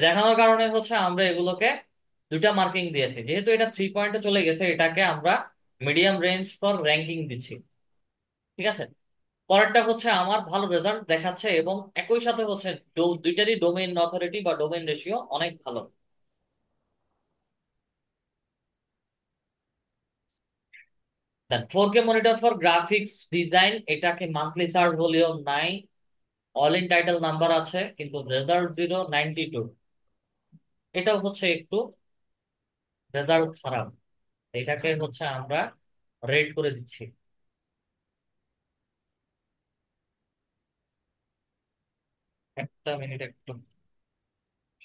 দেখানোর কারণে হচ্ছে আমরা এগুলোকে দুটা মার্কিং দিয়েছে যেহেতু এটা থ্রি পয়েন্টে চলে গেছে এটাকে আমরা মিডিয়াম রেঞ্জ ফর র্যাঙ্কিং দিচ্ছি ঠিক আছে পরেরটা হচ্ছে আমার ভালো রেজাল্ট দেখাচ্ছে এবং একই সাথে হচ্ছে দুইটারই ডোমেইন অথরিটি বা ডোমেইন রেশিও অনেক ভালো four K monitor for graphics design এটাকে মান্থলি চার্জ ভলিউম নাই অল ইন টাইটেল নাম্বার আছে কিন্তু রেজাল্ট জিরো নাইনটি টু এটাও হচ্ছে একটু রেজাল্ট খারাপ এটাকে হচ্ছে আমরা রেড করে দিচ্ছি একটা মিনিট একটু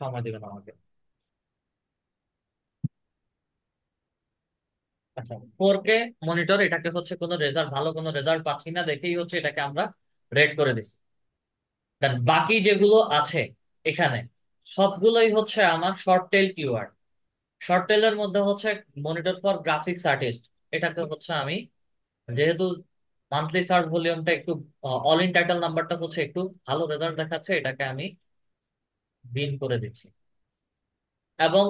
সময় দিবেন আমাকে আচ্ছা ফোর কে মনিটর এটাকে হচ্ছে কোনো রেজাল্ট ভালো কোনো রেজাল্ট পাচ্ছি না দেখেই হচ্ছে এটাকে আমরা রেড করে দিচ্ছি বাকি যেগুলো আছে এখানে সবগুলোই হচ্ছে আমার শর্ট টেল কিওয়ার্ড শর্ট টেলের মধ্যে হচ্ছে মনিটর ফর গ্রাফিক্স আর্টিস্ট এটাকে হচ্ছে আমি যেহেতু মান্থলি সার্চ ভলিউমটা একটু অল ইন টাইটেল নাম্বারটা হচ্ছে একটু ভালো রেজাল্ট দেখাচ্ছে এটাকে আমি বিন করে দিচ্ছি এবং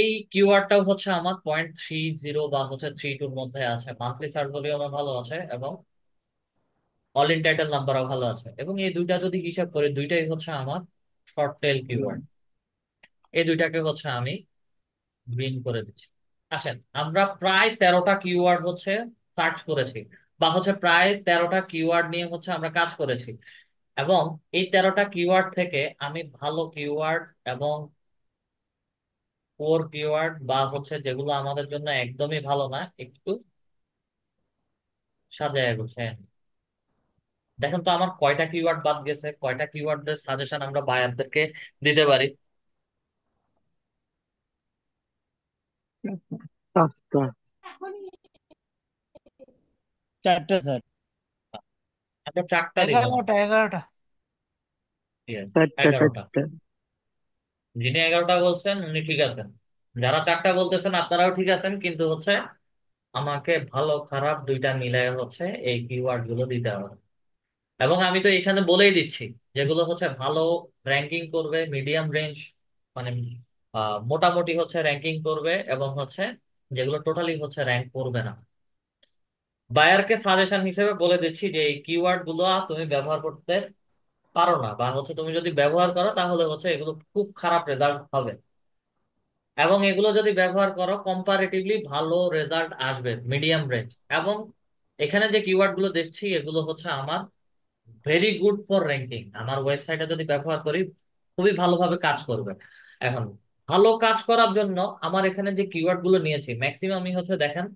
এই কিওয়ার্ডটাও হচ্ছে আমার পয়েন্ট থ্রি জিরো বা হচ্ছে থ্রি টুর মধ্যে আছে মান্থলি সার্চ ভলিউমও ভালো আছে এবং অল ইন টাইটেল নাম্বারও ভালো আছে এবং এই দুইটা যদি হিসাব করি দুইটাই হচ্ছে আমার শর্ট টেল কিওয়ার্ড এই দুইটাকে হচ্ছে আমি গ্রিন করে দিচ্ছি আসেন আমরা প্রায় তেরোটা কিওয়ার্ড হচ্ছে সার্চ করেছি বা হচ্ছে প্রায় তেরোটা কিওয়ার্ড নিয়ে হচ্ছে আমরা কাজ করেছি এবং এই তেরোটা কিওয়ার্ড থেকে আমি ভালো কিওয়ার্ড এবং কোর কিওয়ার্ড বা হচ্ছে যেগুলো আমাদের জন্য একদমই ভালো না একটু সাজায় গোছেন দেখেন তো আমার কয়টা কিওয়ার্ড বাদ গেছে কয়টা কিওয়ার্ডের সাজেশন আমরা বায়ারদেরকে দিতে পারি আচ্ছা, চারটা স্যার চারটা এগারোটা এগারোটা চারটা এগারোটা চারটা যিনি এগারোটা বলছেন উনি ঠিক আছেন যারা চারটা বলতেছেন আপনারাও ঠিক আছেন কিন্তু হচ্ছে আমাকে ভালো খারাপ দুইটা মিলায় হচ্ছে এই কিওয়ার্ড গুলো দিতে হবে এবং আমি তো এখানে বলেই দিচ্ছি যেগুলো হচ্ছে ভালো র্যাঙ্কিং করবে মিডিয়াম রেঞ্জ মানে মোটামুটি হচ্ছে র্যাঙ্কিং করবে এবং হচ্ছে যেগুলো টোটালি হচ্ছে র্যাঙ্ক করবে না বায়ারকে সাজেশন হিসেবে বলে দিচ্ছি যে এই কিওয়ার্ড গুলো তুমি ব্যবহার করতে পারো না বা হচ্ছে তুমি যদি ব্যবহার করো তাহলে হচ্ছে এগুলো খুব খারাপ রেজাল্ট হবে এবং এগুলো যদি ব্যবহার করো কম্পারেটিভলি ভালো রেজাল্ট আসবে মিডিয়াম রেঞ্জ এবং এখানে যে কিওয়ার্ড গুলো দেখছি এগুলো হচ্ছে আমার ভেরি গুড ফর র্যাঙ্কিং আমার ওয়েবসাইটে যদি ব্যবহার করি খুবই ভালোভাবে কাজ করবে এখন ভালো কাজ করার জন্য আমার এখানে যে কিওয়ার্ড গুলো নিয়েছি ম্যাক্সিমাম হচ্ছে দেখেন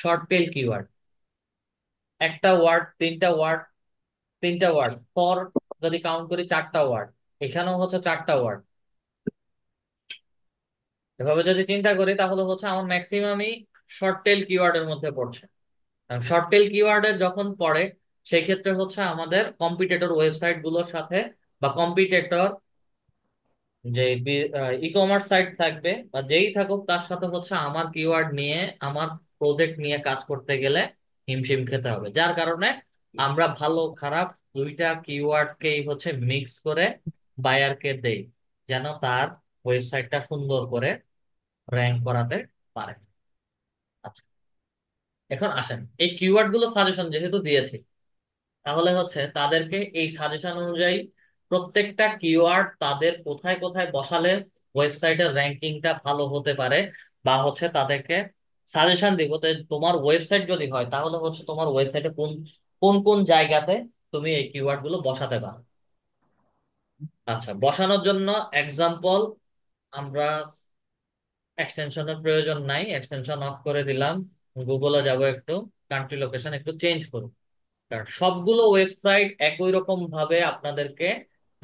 শর্ট টেল কিওয়ার্ড একটা ওয়ার্ড তিনটা ওয়ার্ড তিনটা ওয়ার্ড ফর যদি কাউন্ট করি চারটা ওয়ার্ড এখানেও হচ্ছে চারটা ওয়ার্ড এভাবে যদি চিন্তা করি তাহলে হচ্ছে আমার ম্যাক্সিমামই শর্ট টেল কিওয়ার্ডের মধ্যে পড়ছে শর্ট টেল কিওয়ার্ডে যখন পড়ে সেই ক্ষেত্রে হচ্ছে আমাদের কম্পিটিটর ওয়েবসাইট গুলোর সাথে বা কম্পিটিটর যে ই কমার্স সাইট থাকবে বা যেই থাকুক তার সাথে হচ্ছে আমার কিওয়ার্ড নিয়ে আমার প্রজেক্ট নিয়ে কাজ করতে গেলে হিমশিম খেতে হবে যার কারণে আমরা ভালো খারাপ দুইটা কেই হচ্ছে মিক্স করে বায়ারকে দেই যেন তার ওয়েবসাইটটা সুন্দর করে র্যাঙ্ক করাতে পারে আচ্ছা এখন আসেন এই কিওয়ার্ড গুলো সাজেশন যেহেতু দিয়েছি তাহলে হচ্ছে তাদেরকে এই সাজেশন অনুযায়ী প্রত্যেকটা কিওয়ার্ড তাদের কোথায় কোথায় বসালে ওয়েবসাইটের র্যাঙ্কিংটা ভালো হতে পারে বা হচ্ছে তাদেরকে সাজেশন দিব তোমার ওয়েবসাইট যদি হয় তাহলে হচ্ছে তোমার ওয়েবসাইটে কোন কোন কোন জায়গাতে তুমি এই কিওয়ার্ড গুলো বসাতে পারো আচ্ছা বসানোর জন্য এক্সাম্পল আমরা এক্সটেনশনের প্রয়োজন নাই এক্সটেনশন অফ করে দিলাম গুগলে যাব একটু কান্ট্রি লোকেশন একটু চেঞ্জ করুন কারণ সবগুলো ওয়েবসাইট একই রকম ভাবে আপনাদেরকে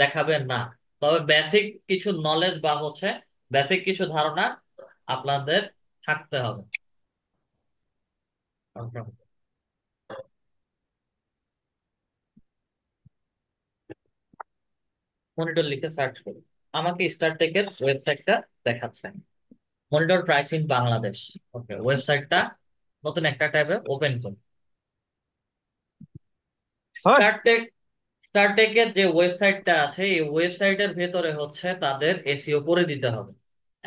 দেখাবেন না তবে বেসিক কিছু নলেজ বা হচ্ছে বেসিক কিছু ধারণা আপনাদের থাকতে হবে মনিটর লিখে সার্চ করি আমাকে স্টারটেকের ওয়েবসাইটটা দেখাচ্ছে মনিটর প্রাইসিং বাংলাদেশ ওকে ওয়েবসাইটটা নতুন একটা ট্যাবে ওপেন করি স্টারটেক স্টারটেকের যে ওয়েবসাইটটা আছে এই ওয়েবসাইটের ভেতরে হচ্ছে তাদের এসিও করে দিতে হবে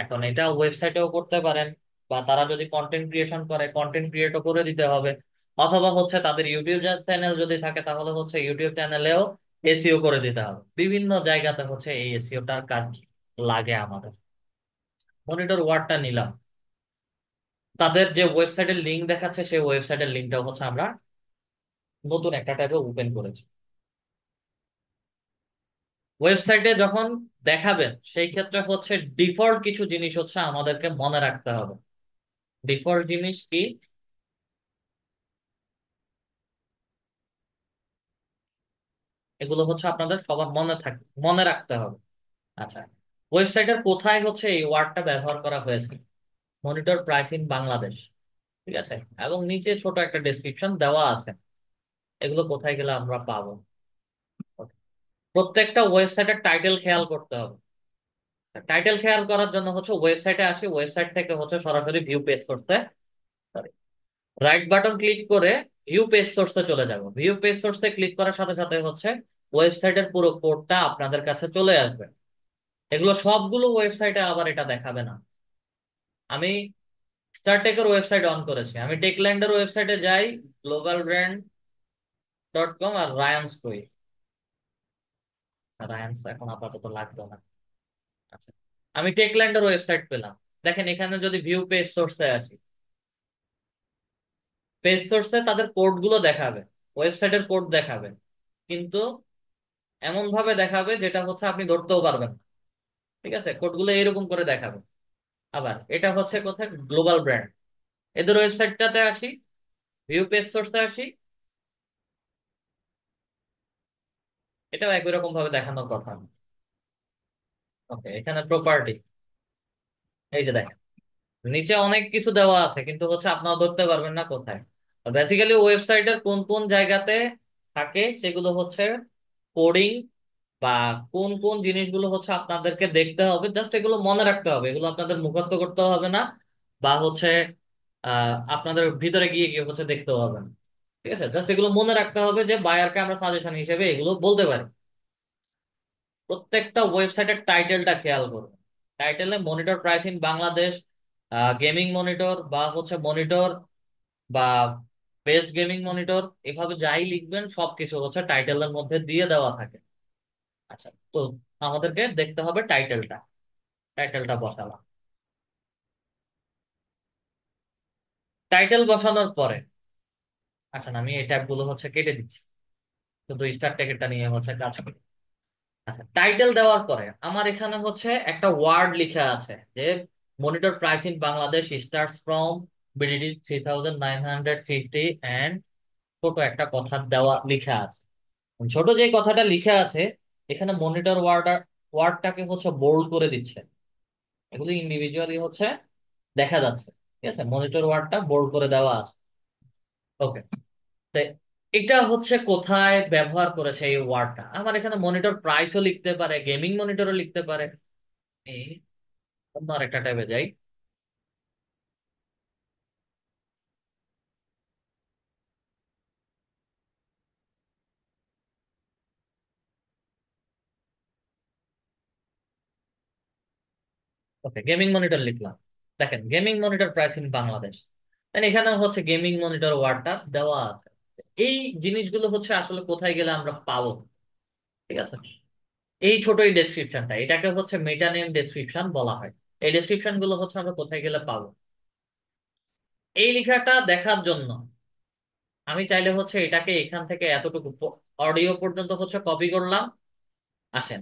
এখন এটা ওয়েবসাইটেও করতে পারেন বা তারা যদি কন্টেন্ট ক্রিয়েশন করে কন্টেন্ট ক্রিয়েটও করে দিতে হবে অথবা হচ্ছে তাদের ইউটিউব চ্যানেল যদি থাকে তাহলে হচ্ছে ইউটিউব চ্যানেলেও এসিও করে দিতে হবে বিভিন্ন জায়গাতে হচ্ছে এই এসিওটার কাজ লাগে আমাদের মনিটর ওয়ার্ডটা নিলাম তাদের যে ওয়েবসাইটের লিঙ্ক দেখাচ্ছে সেই ওয়েবসাইটের লিঙ্কটা হচ্ছে আমরা নতুন একটা ট্যাবে ওপেন করেছি ওয়েবসাইটে যখন দেখাবেন সেই ক্ষেত্রে হচ্ছে ডিফল্ট কিছু জিনিস হচ্ছে আমাদেরকে মনে রাখতে হবে ডিফল্ট জিনিস কি এগুলো হচ্ছে আপনাদের সবার মনে থাকে মনে রাখতে হবে আচ্ছা ওয়েবসাইটের কোথায় হচ্ছে এই ওয়ার্ডটা ব্যবহার করা হয়েছে মনিটর প্রাইস ইন বাংলাদেশ ঠিক আছে এবং নিচে ছোট একটা ডেসক্রিপশন দেওয়া আছে এগুলো কোথায় গেলে আমরা পাবো প্রত্যেকটা ওয়েবসাইটের টাইটেল খেয়াল করতে হবে টাইটেল খেয়াল করার জন্য হচ্ছে ওয়েবসাইটে আসি ওয়েবসাইট থেকে হচ্ছে সরাসরি ভিউ পেজ করতে সরি রাইট বাটন ক্লিক করে ভিউ পেজ সোর্সে চলে যাব ভিউ পেজ সোর্সে ক্লিক করার সাথে সাথে হচ্ছে ওয়েবসাইটের পুরো কোডটা আপনাদের কাছে চলে আসবে এগুলো সবগুলো ওয়েবসাইটে আবার এটা দেখাবে না আমি স্টারটেকের ওয়েবসাইট অন করেছি আমি টেকল্যান্ডের ওয়েবসাইটে যাই গ্লোবাল ব্র্যান্ড ডট কম আর রায়ান স্কুইট রায়ান্স এখন আপাতত লাগতো না আচ্ছা আমি টেকল্যান্ডের ওয়েবসাইট পেলাম দেখেন এখানে যদি ভিউ পেজ সোর্সে আসি পেজ সোর্সে তাদের কোড গুলো দেখাবে ওয়েবসাইটের কোড দেখাবে কিন্তু এমন ভাবে দেখাবে যেটা হচ্ছে আপনি ধরতেও পারবেন না ঠিক আছে কোডগুলো এরকম করে দেখাবে আবার এটা হচ্ছে কোথায় গ্লোবাল ব্র্যান্ড এদের ওয়েবসাইটটাতে আসি ভিউ পেজ সোর্সে আসি এটাও একই রকম ভাবে দেখানোর কথা ওকে এখানে প্রপার্টি এই যে দেখেন নিচে অনেক কিছু দেওয়া আছে কিন্তু হচ্ছে আপনারা ধরতে পারবেন না কোথায় বেসিক্যালি ওয়েবসাইটের কোন কোন জায়গাতে থাকে সেগুলো হচ্ছে কোডিং বা কোন কোন জিনিসগুলো হচ্ছে আপনাদেরকে দেখতে হবে জাস্ট এগুলো মনে রাখতে হবে এগুলো আপনাদের মুখস্থ করতে হবে না বা হচ্ছে আহ আপনাদের ভিতরে গিয়ে গিয়ে হচ্ছে দেখতে হবে না ঠিক আছে জাস্ট এগুলো মনে রাখতে হবে যে বায়ারকে আমরা সাজেশন হিসেবে এগুলো বলতে পারি প্রত্যেকটা ওয়েবসাইটের টাইটেলটা খেয়াল করবে টাইটেলে monitor price in Bangladesh gaming monitor বা হচ্ছে মনিটর বা বেস্ট গেমিং মনিটর এভাবে যাই লিখবেন সবকিছু হচ্ছে টাইটেলের মধ্যে দিয়ে দেওয়া থাকে আচ্ছা তো আমাদেরকে দেখতে হবে টাইটেলটা টাইটেলটা বসালাম টাইটেল বসানোর পরে আচ্ছা আমি এই গুলো হচ্ছে কেটে দিচ্ছি শুধু স্টার ট্যাগেরটা নিয়ে হচ্ছে কাজ করি আচ্ছা টাইটেল দেওয়ার পরে আমার এখানে হচ্ছে একটা ওয়ার্ড লিখা আছে যে monitor price in Bangladesh starts from BDT three thousand nine hundred fifty and ছোট একটা কথা দেওয়া লিখা আছে ছোট যে কথাটা লিখা আছে এখানে মনিটর ওয়ার্ড ওয়ার্ডটাকে হচ্ছে বোল্ড করে দিচ্ছে এগুলো ইন্ডিভিজুয়ালি হচ্ছে দেখা যাচ্ছে ঠিক আছে মনিটর ওয়ার্ডটা বোল্ড করে দেওয়া আছে ওকে তো এটা হচ্ছে কোথায় ব্যবহার করেছে এই ওয়ার্ডটা আমার এখানে মনিটর প্রাইসও লিখতে পারে গেমিং মনিটরও লিখতে পারে অন্য আরেকটা ট্যাবে যাই ওকে গেমিং মনিটর লিখলাম দেখেন gaming monitor price in Bangladesh মানে এখানে হচ্ছে গেমিং মনিটর ওয়ার্ডটা দেওয়া আছে এই জিনিসগুলো হচ্ছে আসলে কোথায় গেলে আমরা পাবো ঠিক আছে এই ছোট এই ডেসক্রিপশনটা এটাকে হচ্ছে মেটা নেম ডেসক্রিপশন বলা হয় এই ডেসক্রিপশন গুলো হচ্ছে আমরা কোথায় গেলে পাবো এই লেখাটা দেখার জন্য আমি চাইলে হচ্ছে এটাকে এখান থেকে এতটুকু অডিও পর্যন্ত হচ্ছে কপি করলাম আসেন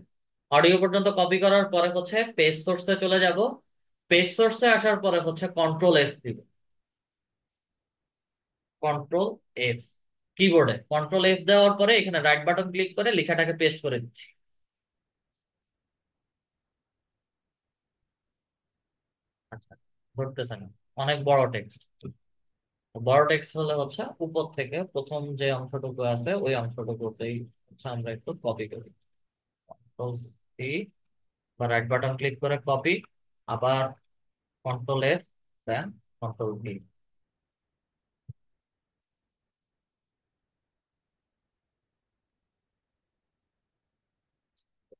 অডিও পর্যন্ত কপি করার পরে হচ্ছে পেজ সোর্সে চলে যাব পেজ সোর্সে আসার পরে হচ্ছে কন্ট্রোল এফ দিব কন্ট্রোল এফ কিবোর্ডে কন্ট্রোল এফ দেওয়ার পরে এখানে রাইট বাটন ক্লিক করে লেখাটাকে পেস্ট করে দিচ্ছি আচ্ছা ধরতেছে না অনেক বড় টেক্সট বড় টেক্সট হলে হচ্ছে উপর থেকে প্রথম যে অংশটুকু আছে ওই অংশটুকুতেই আমরা একটু কপি করি কন্ট্রোল সি বা রাইট বাটন ক্লিক করে কপি আবার কন্ট্রোল এফ দেন কন্ট্রোল ভি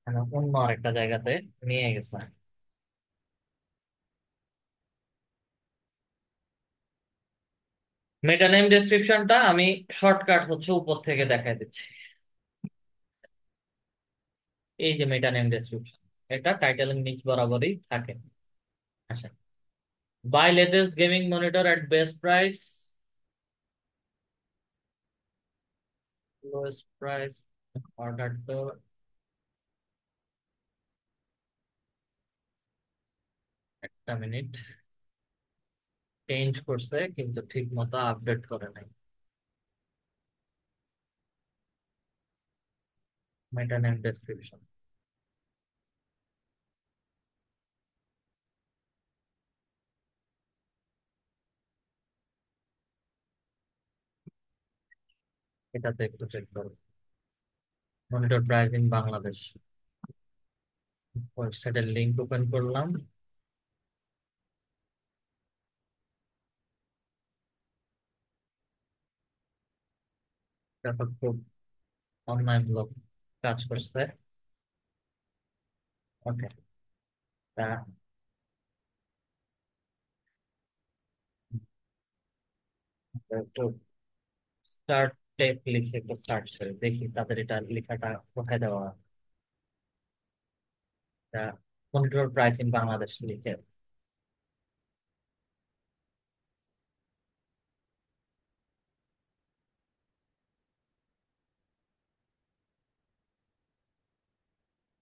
মানে অন্য আরেকটা জায়গাতে নিয়ে গেছে মেটা নেম ডেসক্রিপশনটা আমি শর্টকাট হচ্ছে উপর থেকে দেখাই দিচ্ছি এই যে মেটা নেম ডেসক্রিপশন এটা টাইটেল নিচ বরাবরই থাকে আচ্ছা buy latest gaming monitor at best price lowest price order তো মিনিট চেঞ্জ করছে কিন্তু ঠিক মতো আপডেট করে নাই মেটা নেম ডেসক্রিপশন এটাতে একটু চেক করো মনিটর প্রাইজিং বাংলাদেশ ওয়েবসাইটের লিঙ্ক ওপেন করলাম তারপর খুব অনলাইন লোক কাজ করছে ওকে তা একটু স্টার্ট টেপ লিখে একটু স্টার্ট করে দেখি তাদের এটা লেখাটা কোথায় দেওয়া মনিটর প্রাইস ইন বাংলাদেশ লিখে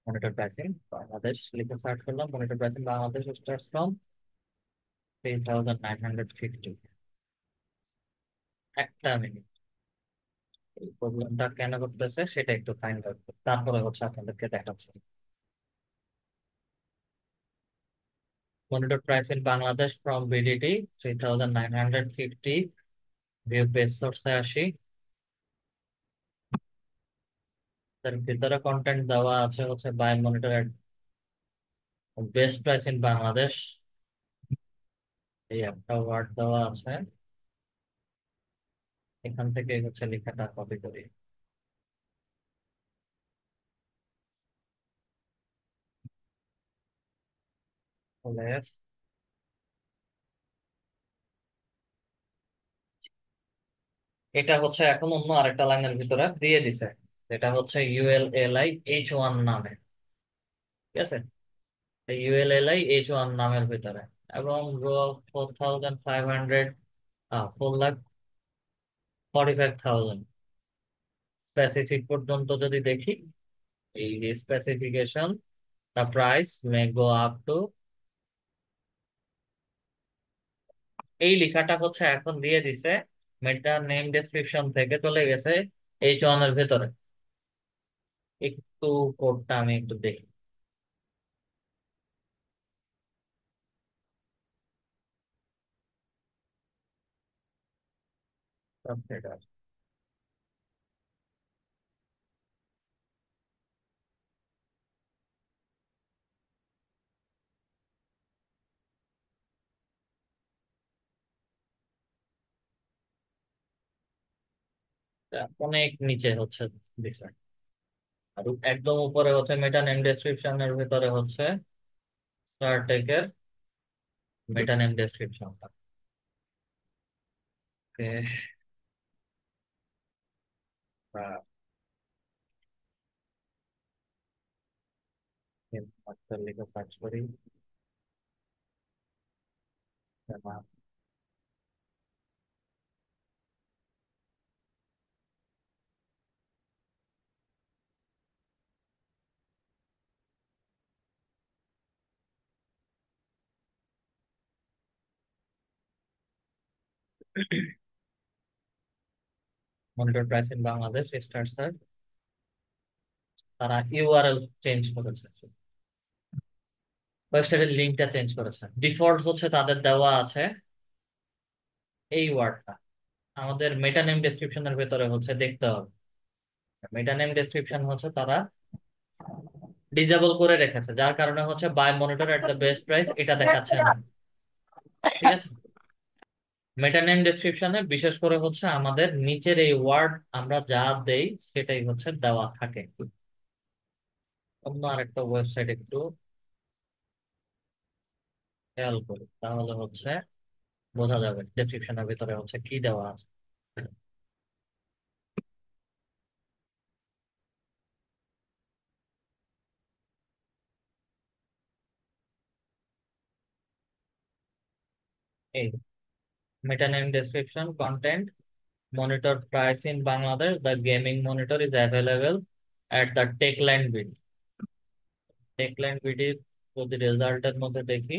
মনিটর প্রাইসিং বাংলাদেশ লিখে সার্চ করলাম monitor pricing Bangladesh start from three thousand nine hundred fifty একটা মিনিট এই প্রবলেমটা কেন করতেছে সেটা একটু ফাইন্ড আউট তারপরে হচ্ছে আপনাদেরকে দেখাচ্ছি monitor price in Bangladesh from BDT 3950 view base source তার ভিতরে কন্টেন্ট দেওয়া আছে হচ্ছে buy monitor best price in Bangladesh এই একটা ওয়ার্ড দেওয়া আছে এখান থেকে হচ্ছে লেখাটা কপি করি এটা হচ্ছে এখন অন্য আরেকটা লাইনের ভিতরে দিয়ে দিছে এটা হচ্ছে ইউএলএলআই এইচ ওয়ান নামের ঠিক আছে ইউএলএলআই এইচ ওয়ান নামের ভিতরে এবং four thousand five hundred four lakh forty five thousand specific পর্যন্ত যদি দেখি এই যে specification the price may go up to এই লেখাটা হচ্ছে এখন দিয়ে দিছে মেটার নেম ডেসক্রিপশন থেকে চলে গেছে এইচ ওয়ান এর ভেতরে একটু কোডটা আমি একটু দেখি অনেক নিচে হচ্ছে বিষয় আর একদম উপরে হচ্ছে মেটা নেম ডেসক্রিপশনের ভিতরে হচ্ছে স্টারটেকের মেটা নেম ডেসক্রিপশনটা ওকে লিখে সার্চ করি monitor price Bangladesh star sir তারা ইউআরএল চেঞ্জ করেছে ওয়েবসাইটের লিঙ্কটা চেঞ্জ করেছে ডিফল্ট হচ্ছে তাদের দেওয়া আছে এই ওয়ার্ডটা আমাদের মেটা নেম ডেসক্রিপশনের ভেতরে হচ্ছে দেখতে হবে মেটা নেম ডেসক্রিপশন হচ্ছে তারা ডিজেবল করে রেখেছে যার কারণে হচ্ছে buy monitor at the best price এটা দেখাচ্ছে না ঠিক আছে মেটা নেম ডেসক্রিপশনে বিশেষ করে হচ্ছে আমাদের নিচের এই ওয়ার্ড আমরা যা দেই সেটাই হচ্ছে দেওয়া থাকে অন্য আরেকটা ওয়েবসাইট একটু খেয়াল করি তাহলে হচ্ছে বোঝা যাবে ডেসক্রিপশনের ভিতরে হচ্ছে কি দেওয়া আছে এই meta name description content monitor price in Bangladesh the gaming monitor is available at the tech land BD tech land বিডির প্রতি রেজাল্টের মধ্যে দেখি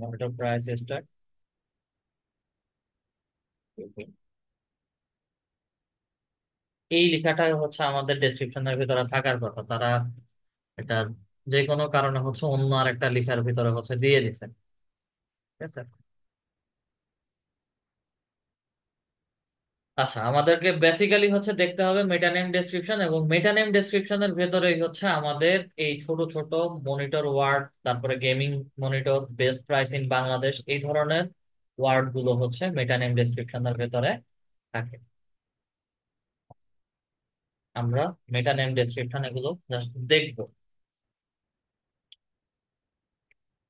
মনিটর প্রাইস স্টার্ট এই লেখাটা হচ্ছে আমাদের ডেসক্রিপশনের ভিতরে থাকার কথা তারা এটা যে কোনো কারণে হচ্ছে অন্য আরেকটা লিখার ভিতরে হচ্ছে দিয়ে দিছে ঠিক আছে আচ্ছা আমাদেরকে বেসিক্যালি হচ্ছে দেখতে হবে মেটা নেম ডেসক্রিপশন এবং মেটা নেম ডেসক্রিপশনের ভেতরেই হচ্ছে আমাদের এই ছোট ছোট মনিটর ওয়ার্ড তারপরে gaming monitor best price in Bangladesh এই ধরনের ওয়ার্ড গুলো হচ্ছে মেটা নেম ডেসক্রিপশনের ভেতরে থাকে আমরা মেটা নেম ডেসক্রিপশন এগুলো জাস্ট দেখবো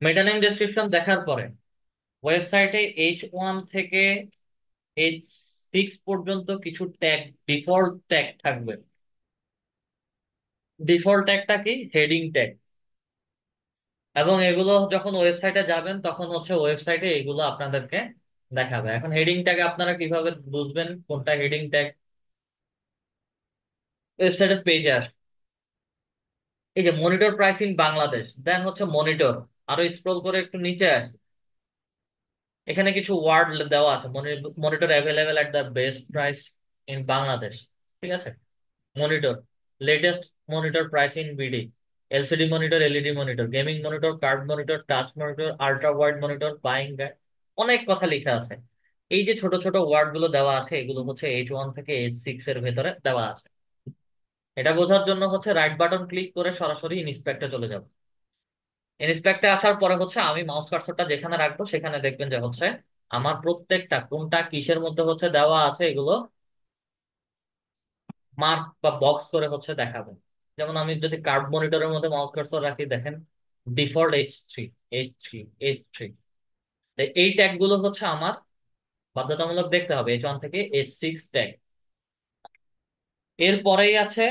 মেটা নেম ডেসক্রিপশন দেখার পরে ওয়েবসাইটে এইচ ওয়ান থেকে এইচ সিক্স পর্যন্ত কিছু ট্যাগ ডিফল্ট ট্যাগ থাকবে ডিফল্ট ট্যাগটা কি হেডিং ট্যাগ এবং এগুলো যখন ওয়েবসাইটে যাবেন তখন হচ্ছে ওয়েবসাইটে এগুলো আপনাদেরকে দেখাবে এখন হেডিং ট্যাগ আপনারা কিভাবে বুঝবেন কোনটা হেডিং ট্যাগ ওয়েবসাইটের পেজে আসবে এই যে মনিটর প্রাইসিং বাংলাদেশ দেন হচ্ছে মনিটর আরো স্ক্রল করে একটু নিচে আসি এখানে কিছু ওয়ার্ড দেওয়া আছে monitor available at the best price in Bangladesh ঠিক আছে monitor latest monitor price in BD LCD monitor LED monitor gaming monitor card monitor touch monitor ultra wide monitor buying guide অনেক কথা লেখা আছে এই যে ছোট ছোট ওয়ার্ড গুলো দেওয়া আছে এগুলো হচ্ছে এইচ ওয়ান থেকে এইচ সিক্স এর ভেতরে দেওয়া আছে এটা বোঝার জন্য হচ্ছে রাইট বাটন ক্লিক করে সরাসরি ইন্সপেক্টে চলে যাবো ইনস্পেক্টে আসার পরে হচ্ছে আমি মাউস কার্সরটা যেখানে রাখবো সেখানে দেখবেন যে হচ্ছে আমার প্রত্যেকটা কোনটা কিসের মধ্যে হচ্ছে দেওয়া আছে এগুলো মার্ক বা বক্স করে হচ্ছে দেখাবেন যেমন আমি যদি কার্ড মনিটরের মধ্যে মাউস কার্সর রাখি দেখেন default H three H three H three এই ট্যাগ গুলো হচ্ছে আমার বাধ্যতামূলক দেখতে হবে এইচ ওয়ান থেকে এইচ সিক্স ট্যাগ এরপরেই আছে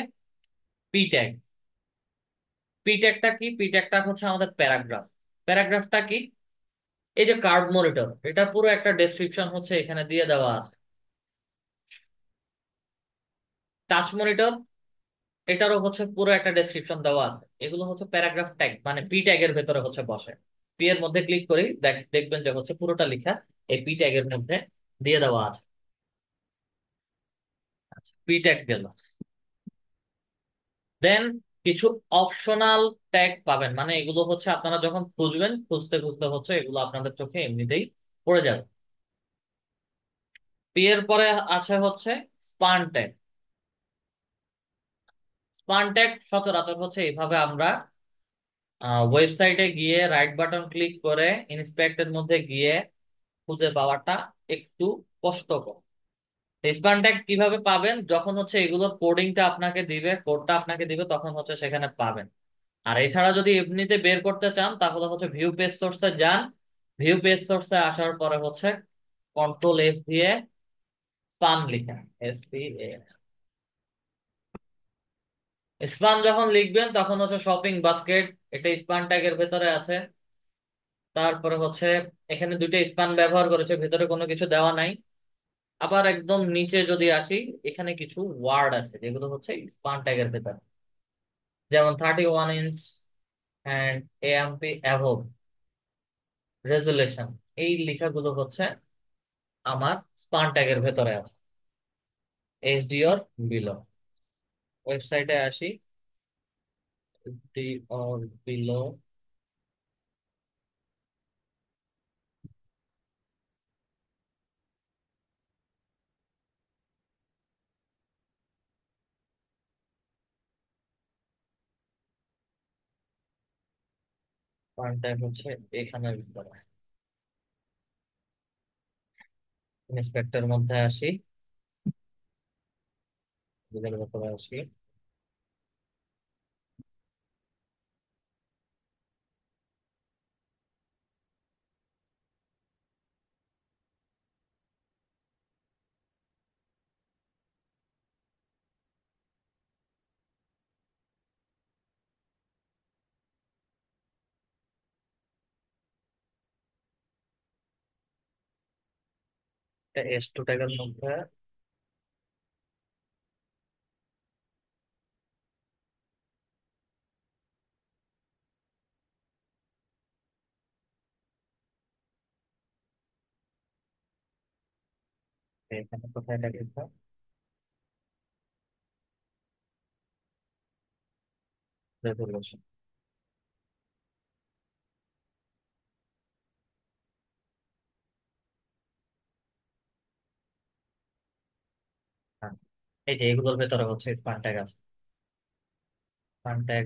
পি ট্যাগ পিট কি পিট হচ্ছে আমাদের প্যারাগ্রাফ প্যারাগ্রাফটা কি এই যে কার্ড মনিটর এটা পুরো একটা ডেসক্রিপশন হচ্ছে এখানে দিয়ে দেওয়া আছে টাচ মনিটর এটারও হচ্ছে পুরো একটা ডেসক্রিপশন দেওয়া আছে এগুলো হচ্ছে প্যারাগ্রাফ ট্যাগ মানে পি ট্যাগের ভেতরে হচ্ছে বসে পি এর মধ্যে ক্লিক করি দেখবেন যে হচ্ছে পুরোটা লেখা এই পি ট্যাগের মধ্যে দিয়ে দেওয়া আছে আচ্ছা, পি ট্যাগ গেল দেন কিছু অপশনাল ট্যাগ পাবেন মানে এগুলো হচ্ছে আপনারা যখন খুঁজবেন খুঁজতে খুঁজতে হচ্ছে এগুলো আপনাদের চোখে এমনিতেই পড়ে যাবে পি এর পরে আছে হচ্ছে স্পান ট্যাগ স্পান ট্যাগ সচরাচর হচ্ছে এইভাবে আমরা ওয়েবসাইটে গিয়ে রাইট বাটন ক্লিক করে ইন্সপেক্টের মধ্যে গিয়ে খুঁজে পাওয়াটা একটু কষ্টকর ডিসবান্ডেড কিভাবে পাবেন যখন হচ্ছে এগুলো কোডিংটা আপনাকে দিবে কোডটা আপনাকে দিবে তখন হচ্ছে সেখানে পাবেন আর এছাড়া যদি এমনিতে বের করতে চান তাহলে হচ্ছে ভিউ পেজ সোর্সে যান ভিউ পেজ সোর্সে আসার পরে হচ্ছে কন্ট্রোল এফ দিয়ে স্পান লিখেন এস পি এ স্পান যখন লিখবেন তখন হচ্ছে শপিং বাস্কেট এটা স্পান ট্যাগের ভেতরে আছে তারপরে হচ্ছে এখানে দুইটা স্পান ব্যবহার করেছে ভেতরে কোনো কিছু দেওয়া নাই আবার একদম নিচে যদি আসি এখানে কিছু ওয়ার্ড আছে যেগুলো হচ্ছে স্পান ট্যাগের পেপার যেমন thirty one inch and amp above resolution এই লেখাগুলো হচ্ছে আমার স্পান ট্যাগের ভেতরে আছে ওর বিলো ওয়েবসাইটে আসি ডি অর বিলো পয়েন্টটা হচ্ছে এখানের ভিতরে ইন্সপেক্টর মধ্যে আসি ভিতরে আসি একটা এস টু ট্যাগের মধ্যে এখানে কোথায় লেগেছে রেজুলেশন এই যে এগুলোর ভেতরে হচ্ছে স্পার্টাক আছে স্পার্টাক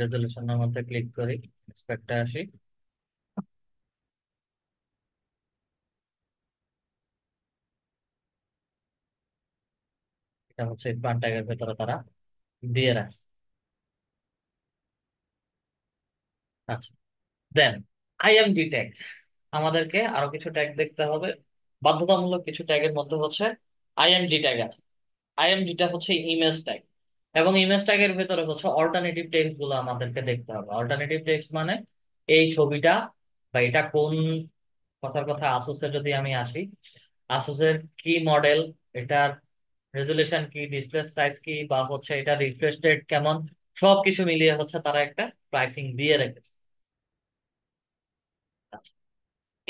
রেজলিউশনের মধ্যে ক্লিক করি স্পেকটা আসি এটা হচ্ছে স্পার্টাকের ভেতরে তারা দিয়ে রাখছে আচ্ছা দেন আইএমজি ট্যাগ আমাদেরকে আরো কিছু ট্যাগ দেখতে হবে বাধ্যতামূলক কিছু ট্যাগের মধ্যে হচ্ছে আইএমডি ট্যাগ আছে আইএমডি ট্যাগ হচ্ছে ইমেজ ট্যাগ এবং ইমেজ ট্যাগের ভেতরে হচ্ছে অল্টারনেটিভ টেক্সট গুলো আমাদেরকে দেখতে হবে অল্টারনেটিভ টেক্সট মানে এই ছবিটা বা এটা কোন কথার কথা আসুসে যদি আমি আসি আসুসের কি মডেল এটার রেজুলেশন কি ডিসপ্লে সাইজ কি বা হচ্ছে এটা রিফ্রেশ রেট কেমন সবকিছু মিলিয়ে হচ্ছে তারা একটা প্রাইসিং দিয়ে রেখেছে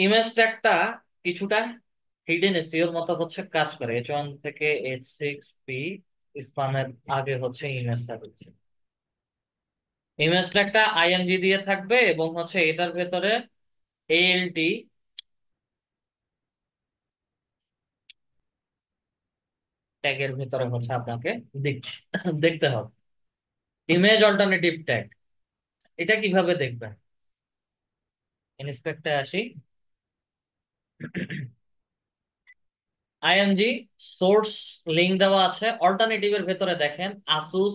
ইমেজ আচ্ছা। ট্যাগটা কিছুটা হিডেন এসিওর মতো হচ্ছে কাজ করে এইচ ওয়ান থেকে এইচ সিক্স পি স্পানের আগে হচ্ছে ইমেজটা রয়েছে ইমেজটা একটা আইএনজি দিয়ে থাকবে এবং হচ্ছে এটার ভেতরে এএলটি ট্যাগের ভেতরে হচ্ছে আপনাকে দেখতে হবে ইমেজ অল্টারনেটিভ ট্যাগ এটা কিভাবে দেখবেন ইন্সপেক্টে আসি আইএমজি সোর্স লিঙ্ক দেওয়া আছে অল্টারনেটিভ এর ভেতরে দেখেন ASUS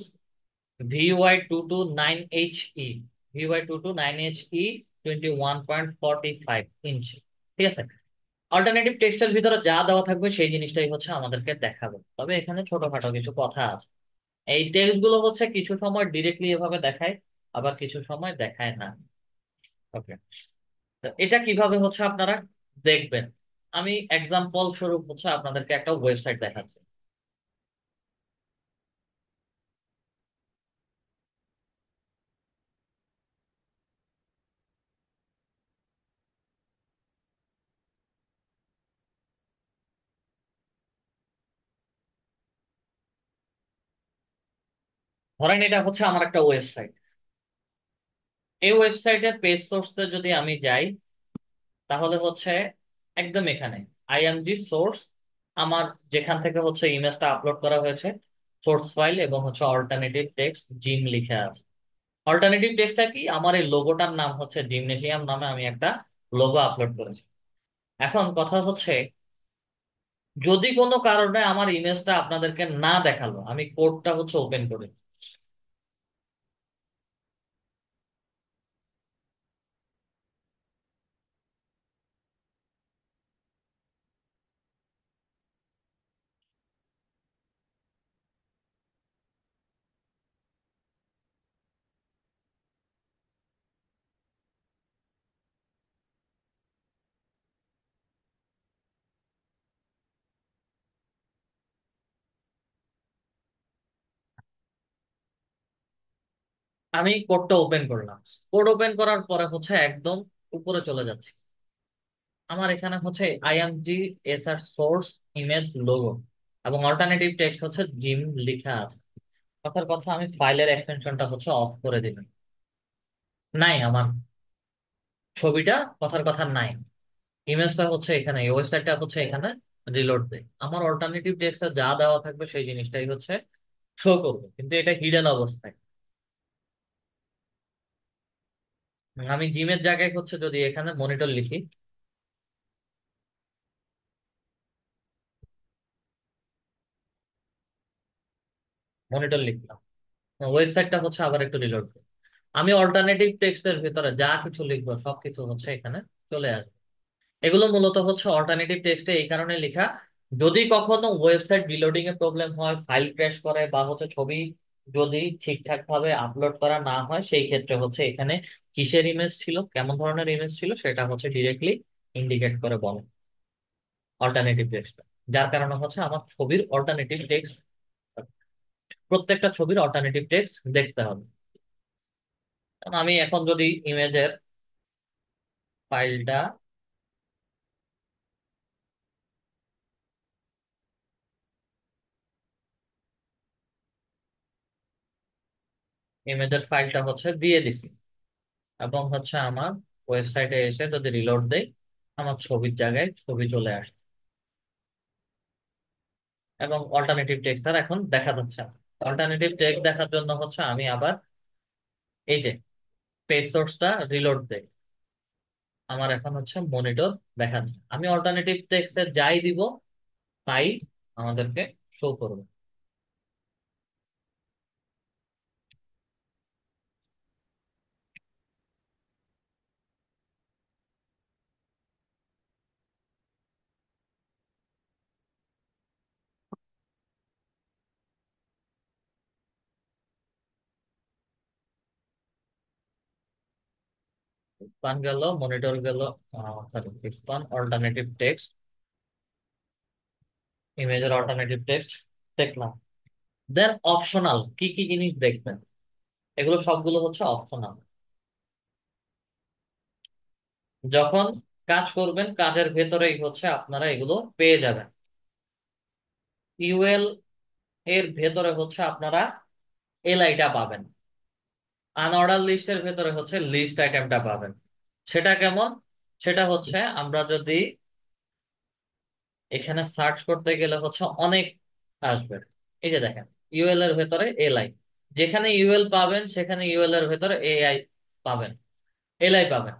VY two two nine H E VY two two nine H E twenty one point forty five inch ঠিক আছে অল্টারনেটিভ টেক্সটের ভিতরে যা দেওয়া থাকবে সেই জিনিসটাই হচ্ছে আমাদেরকে দেখাবে তবে এখানে ছোটখাটো কিছু কথা আছে এই টেক্সট গুলো হচ্ছে কিছু সময় ডিরেক্টলি এভাবে দেখায় আবার কিছু সময় দেখায় না ওকে এটা কিভাবে হচ্ছে আপনারা দেখবেন আমি এক্সাম্পল স্বরূপ হচ্ছে আপনাদেরকে একটা ওয়েবসাইট দেখাচ্ছি ধরেন এটা হচ্ছে আমার একটা ওয়েবসাইট এই ওয়েবসাইটের পেজ সোর্সে যদি আমি যাই তাহলে হচ্ছে একদম এখানে আই এম জি সোর্স আমার যেখান থেকে হচ্ছে ইমেজটা আপলোড করা হয়েছে সোর্স ফাইল এবং হচ্ছে অল্টারনেটিভ টেক্সট জিম লিখে আছে অল্টারনেটিভ টেক্সটটা কি আমার এই লোগোটার নাম হচ্ছে জিমনেশিয়াম নামে আমি একটা লোগো আপলোড করেছি এখন কথা হচ্ছে যদি কোনো কারণে আমার ইমেজটা আপনাদেরকে না দেখালো আমি কোডটা হচ্ছে ওপেন করি আমি কোডটা ওপেন করলাম কোড ওপেন করার পরে হচ্ছে একদম উপরে চলে যাচ্ছে আমার এখানে হচ্ছে IMG SR source image logo এবং অল্টারনেটিভ টেক্সট হচ্ছে জিম লিখা আছে কথার কথা আমি ফাইলের এক্সটেনশনটা হচ্ছে অফ করে দিলাম নাই আমার ছবিটা কথার কথা নাই ইমেজটা হচ্ছে এখানে ওয়েবসাইটটা হচ্ছে এখানে রিলোড দেয় আমার অল্টারনেটিভ টেক্সটটা যা দেওয়া থাকবে সেই জিনিসটাই হচ্ছে শো করবে কিন্তু এটা হিডেন অবস্থায় মানে আমি জিমের জায়গায় হচ্ছে যদি এখানে মনিটর লিখি মনিটর লিখলাম হ্যাঁ, ওয়েবসাইটটা হচ্ছে আবার একটু রিলোড আমি অল্টারনেটিভ টেক্সটের ভিতরে যা কিছু লিখবো সবকিছু হচ্ছে এখানে চলে আসবে এগুলো মূলত হচ্ছে অল্টারনেটিভ টেক্সটে এই কারণে লেখা যদি কখনো ওয়েবসাইট রিলোডিং এ প্রবলেম হয় ফাইল ক্র্যাশ করে বা হচ্ছে ছবি যদি ঠিকঠাক ভাবে আপলোড করা না হয় সেই ক্ষেত্রে হচ্ছে এখানে কিসের ইমেজ ছিল কেমন ধরনের ইমেজ ছিল সেটা হচ্ছে ডিরেক্টলি ইন্ডিকেট করে বলে অল্টারনেটিভ টেক্সট যার কারণে হচ্ছে আমার ছবির অল্টারনেটিভ টেক্সট প্রত্যেকটা ছবির অল্টারনেটিভ টেক্সট দেখতে হবে আমি এখন যদি ইমেজের ফাইলটা ইমেজের ফাইলটা হচ্ছে দিয়ে দিছি এবং হচ্ছে আমার ওয়েবসাইটে এসে যদি রিলোড দেই আমার ছবির জায়গায় ছবি চলে আসে এবং অল্টারনেটিভ টেক্সট আর এখন দেখা যাচ্ছে অল্টারনেটিভ টেক্সট দেখার জন্য হচ্ছে আমি আবার এই যে পেজ সোর্সটা রিলোড দেই আমার এখন হচ্ছে মনিটর দেখাচ্ছে আমি অল্টারনেটিভ টেক্সটে যাই দিব তাই আমাদেরকে শো করবে স্পান গেল মনিটর গেল সরি স্পান অল্টারনেটিভ টেক্সট ইমেজের অল্টারনেটিভ টেক্সট দেখলাম দেন অপশনাল কি কি জিনিস দেখবেন এগুলো সবগুলো হচ্ছে অপশনাল যখন কাজ করবেন কাজের ভেতরেই হচ্ছে আপনারা এগুলো পেয়ে যাবেন ইউএল এর ভেতরে হচ্ছে আপনারা এলআইটা পাবেন আনঅর্ডার লিস্টের ভেতরে হচ্ছে লিস্ট আইটেমটা পাবেন সেটা কেমন সেটা হচ্ছে আমরা যদি এখানে সার্চ করতে গেলে হচ্ছে অনেক আসবে এই যে দেখেন ইউএল এর ভেতরে এলআই যেখানে ইউএল পাবেন সেখানে ইউএল এর ভেতরে এআই পাবেন এলআই পাবেন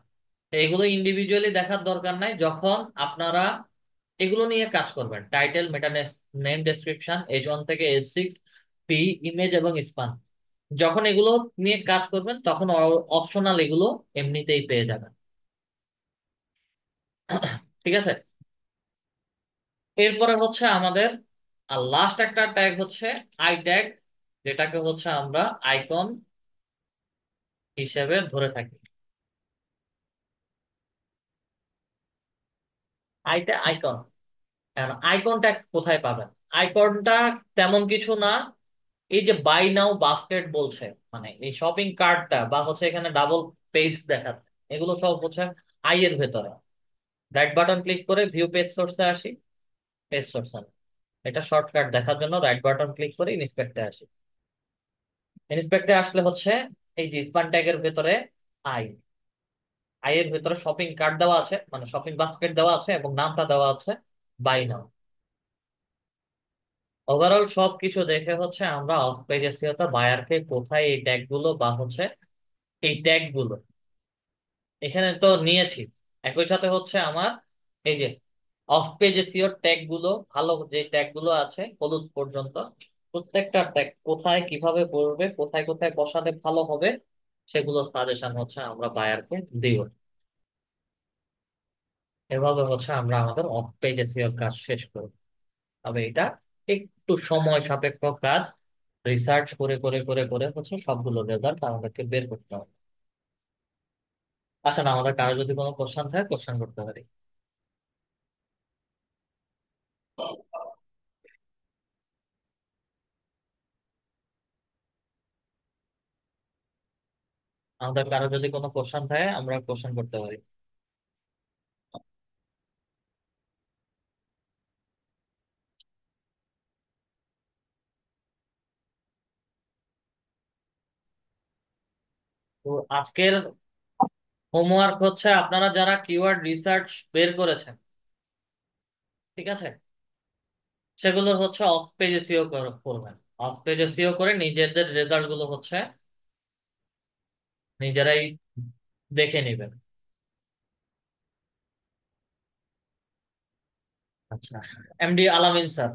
এগুলো ইন্ডিভিজুয়ালি দেখার দরকার নাই যখন আপনারা এগুলো নিয়ে কাজ করবেন title meta name description H one থেকে এইচ সিক্স পি ইমেজ এবং স্পান যখন এগুলো নিয়ে কাজ করবেন তখন অপশনাল এগুলো এমনিতেই পেয়ে যাবেন ঠিক আছে এরপরে হচ্ছে আমাদের আর লাস্ট একটা ট্যাগ হচ্ছে আই ট্যাগ যেটাকে হচ্ছে আমরা আইকন হিসেবে ধরে থাকি আইটা আইকন আইকনটা কোথায় পাবেন আইকনটা তেমন কিছু না এই যে বাই নাও বাস্কেট বলছে মানে এই শপিং কার্টটা বা হচ্ছে এখানে ডাবল পেজ দেখাচ্ছে এগুলো সব হচ্ছে আই এর ভেতরে রাইট বাটন ক্লিক করে ভিউ পেজ সোর্সে আসি পেজ সোর্স এটা শর্টকাট দেখার জন্য রাইট বাটন ক্লিক করে ইনস্পেক্টে আসি ইনস্পেক্টে আসলে হচ্ছে এই যে স্পান এর ভেতরে আই আই এর ভেতরে শপিং কার্ট দেওয়া আছে মানে শপিং বাস্কেট দেওয়া আছে এবং নামটা দেওয়া আছে বাই নাও ওভারঅল সবকিছু দেখে হচ্ছে আমরা অফপেজে হচ্ছে বায়ারকে কোথায় এই ট্যাগ গুলো বা হচ্ছে এই ট্যাগ গুলো এখানে তো নিয়েছি একই সাথে হচ্ছে আমার এই যে অফ পেজে সিওর ট্যাগ গুলো ভালো যে ট্যাগ গুলো আছে হলুদ পর্যন্ত প্রত্যেকটা ট্যাগ কোথায় কিভাবে পড়বে কোথায় কোথায় বসাতে ভালো হবে সেগুলো সাজেশন হচ্ছে আমরা বায়ারকে দিব এভাবে হচ্ছে আমরা আমাদের অফ পেজে সিওর কাজ শেষ করব তবে এটা ঠিক একটু সময় সাপেক্ষ কাজ রিসার্চ করে করে করে করে হচ্ছে সবগুলো রেজাল্ট আমাদেরকে বের করতে হবে আচ্ছা না আমাদের কারো যদি কোনো কোশ্চেন থাকে কোশ্চেন করতে পারি আমাদের কারো যদি কোনো কোশ্চেন থাকে আমরা কোশ্চেন করতে পারি তো আজকের হোমওয়ার্ক হচ্ছে আপনারা যারা কিওয়ার্ড রিসার্চ বের করেছেন ঠিক আছে সেগুলো হচ্ছে অফ পেজ এসিও করবেন অফ পেজ এসিও করে নিজেদের রেজাল্ট গুলো হচ্ছে নিজেরাই দেখে নেবেন আচ্ছা এমডি আলামিন স্যার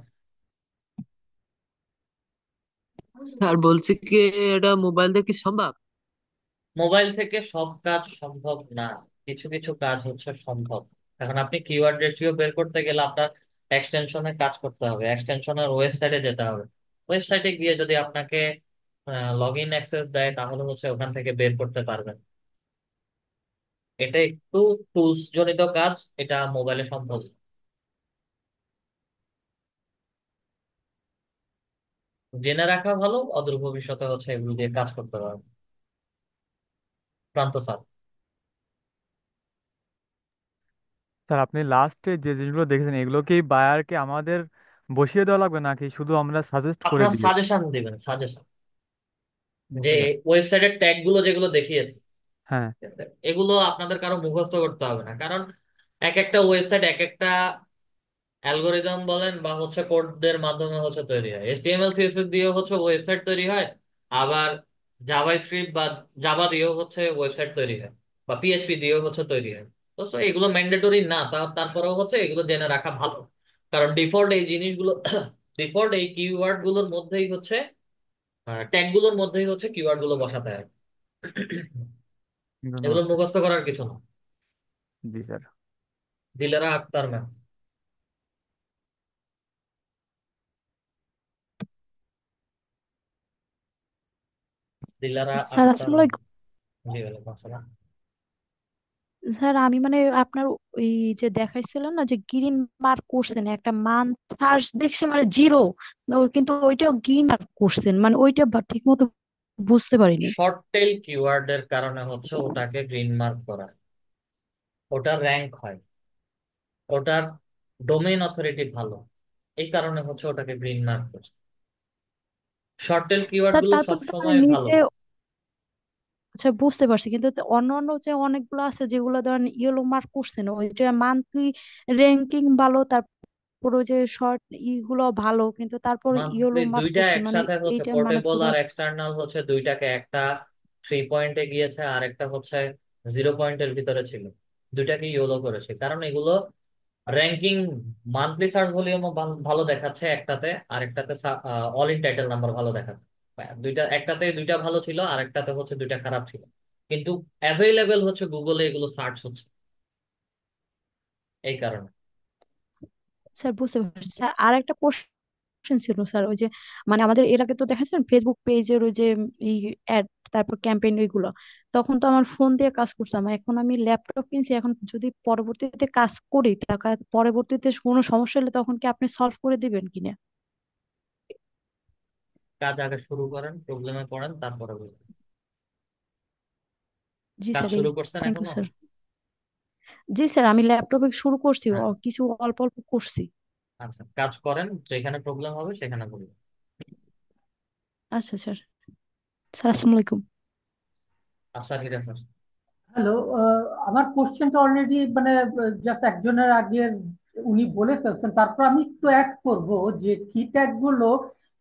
স্যার বলছি কি এটা মোবাইল দিয়ে কি সম্ভব মোবাইল থেকে সব কাজ সম্ভব না কিছু কিছু কাজ হচ্ছে সম্ভব এখন আপনি কিওয়ার্ড রেশিও বের করতে গেলে আপনার এক্সটেনশনে কাজ করতে হবে এক্সটেনশনের ওয়েবসাইটে যেতে হবে ওয়েবসাইটে গিয়ে যদি আপনাকে লগ ইন অ্যাক্সেস দেয় তাহলে হচ্ছে ওখান থেকে বের করতে পারবেন এটা একটু টুলস জনিত কাজ এটা মোবাইলে সম্ভব জেনে রাখা ভালো অদূর ভবিষ্যতে হচ্ছে এগুলো দিয়ে কাজ করতে পারবেন প্রান্ত স্যার স্যার আপনি লাস্টে যে জিনিসগুলো দেখেছেন এগুলো কি বায়ারকে আমাদের বসিয়ে দেওয়া লাগবে নাকি শুধু আমরা সাজেস্ট করে আপনার দিব সাজেশন দিবেন সাজেশন যে বুঝতে ওয়েবসাইটের ট্যাগ গুলো যেগুলো দেখিয়েছে হ্যাঁ এগুলো আপনাদের কারো মুখস্থ করতে হবে না কারণ এক একটা ওয়েবসাইট এক একটা অ্যালগোরিদম বলেন বা হচ্ছে কোডের মাধ্যমে হচ্ছে তৈরি হয় এইচটিএমএল সিএসএস দিয়ে হচ্ছে ওয়েবসাইট তৈরি হয় আবার জাভাস্ক্রিপ্ট বা জাভা দিয়েও হচ্ছে ওয়েবসাইট তৈরি হয় বা পিএইচপি দিয়েও হচ্ছে তৈরি হয় তো এগুলো ম্যান্ডেটরি না তারপরেও হচ্ছে এগুলো জেনে রাখা ভালো কারণ ডিফল্ট এই জিনিসগুলো ডিফল্ট এই কিওয়ার্ড গুলোর মধ্যেই হচ্ছে ট্যাগ গুলোর মধ্যেই হচ্ছে কিওয়ার্ড গুলো বসাতে হয় এগুলো মুখস্থ করার কিছু না জি স্যার আক্তার ম্যাম স্যার আসসালামু আলাইকুম স্যার আমি মানে আপনার ওই যে দেখাইছিলেন না যে গ্রিন মার্ক করছেন একটা মান সার্চ দেখছে মানে জিরো কিন্তু ওইটাও গ্রিন মার্ক করছেন মানে ওইটা ঠিক মতো বুঝতে পারিনি শর্ট টেল এর কারণে হচ্ছে ওটাকে গ্রিন মার্ক করা ওটার র্যাঙ্ক হয় ওটার ডোমেন অথরিটি ভালো এই কারণে হচ্ছে ওটাকে গ্রিন মার্ক করছে শর্ট টেল কিওয়ার্ড স্যার গুলো তারপর তো সবসময় ভালো নিচে আচ্ছা বুঝতে পারছি কিন্তু অন্যান্য যে অনেকগুলো আছে যেগুলো ধরেন ইয়েলো মার্ক করছেন ওই যে মান্থলি র্যাঙ্কিং ভালো তারপর ওই যে শর্ট ইগুলো ভালো কিন্তু তারপর মানে ইয়েলো মার্ক দুইটা করছে মানে একসাথে হচ্ছে এইটা মানে পোর্টেবল আর এক্সটার্নাল হচ্ছে দুইটাকে একটা থ্রি পয়েন্টে গিয়েছে আর একটা হচ্ছে জিরো পয়েন্টের ভিতরে ছিল দুইটাকে ইয়েলো করেছে কারণ এগুলো র্যাঙ্কিং মান্থলি সার্চ ভলিউম ভালো দেখাচ্ছে একটাতে আর একটাতে অল ইন টাইটেল নাম্বার ভালো দেখাচ্ছে হ্যাঁ, দুইটা একটাতে দুইটা ভালো ছিল আর একটাতে হচ্ছে দুইটা খারাপ ছিল কিন্তু অ্যাভেলেবেল হচ্ছে গুগলে এগুলো সার্চ হচ্ছে এই কারণে স্যার বুঝতে পারছি স্যার আর একটা প্রশ্ন অপশন ছিল স্যার ওই যে মানে আমাদের এর আগে তো দেখেছেন ফেসবুক পেজের ওই যে এই অ্যাড তারপর ক্যাম্পেইন ওইগুলো তখন তো আমার ফোন দিয়ে কাজ করতাম এখন আমি ল্যাপটপ কিনছি এখন যদি পরবর্তীতে কাজ করি টাকা পরবর্তীতে কোনো সমস্যা হলে তখন কি আপনি সলভ করে দিবেন কিনা কাজ আগে শুরু করেন প্রবলেমে পড়েন তারপরে বলুন জি কাজ স্যার এই শুরু করছেন থ্যাংক ইউ এখনো স্যার জি স্যার আমি ল্যাপটপে শুরু করছি হ্যাঁ কিছু অল্প অল্প করছি আচ্ছা কাজ করেন যেখানে প্রবলেম হবে সেখানে বলবেন আচ্ছা স্যার আসসালামু আলাইকুম আচ্ছা ঠিক আছে হ্যালো আমার কোশ্চেনটা অলরেডি মানে জাস্ট একজনের আগে উনি বলে ফেলছেন তারপর আমি একটু অ্যাড করব যে কি গুলো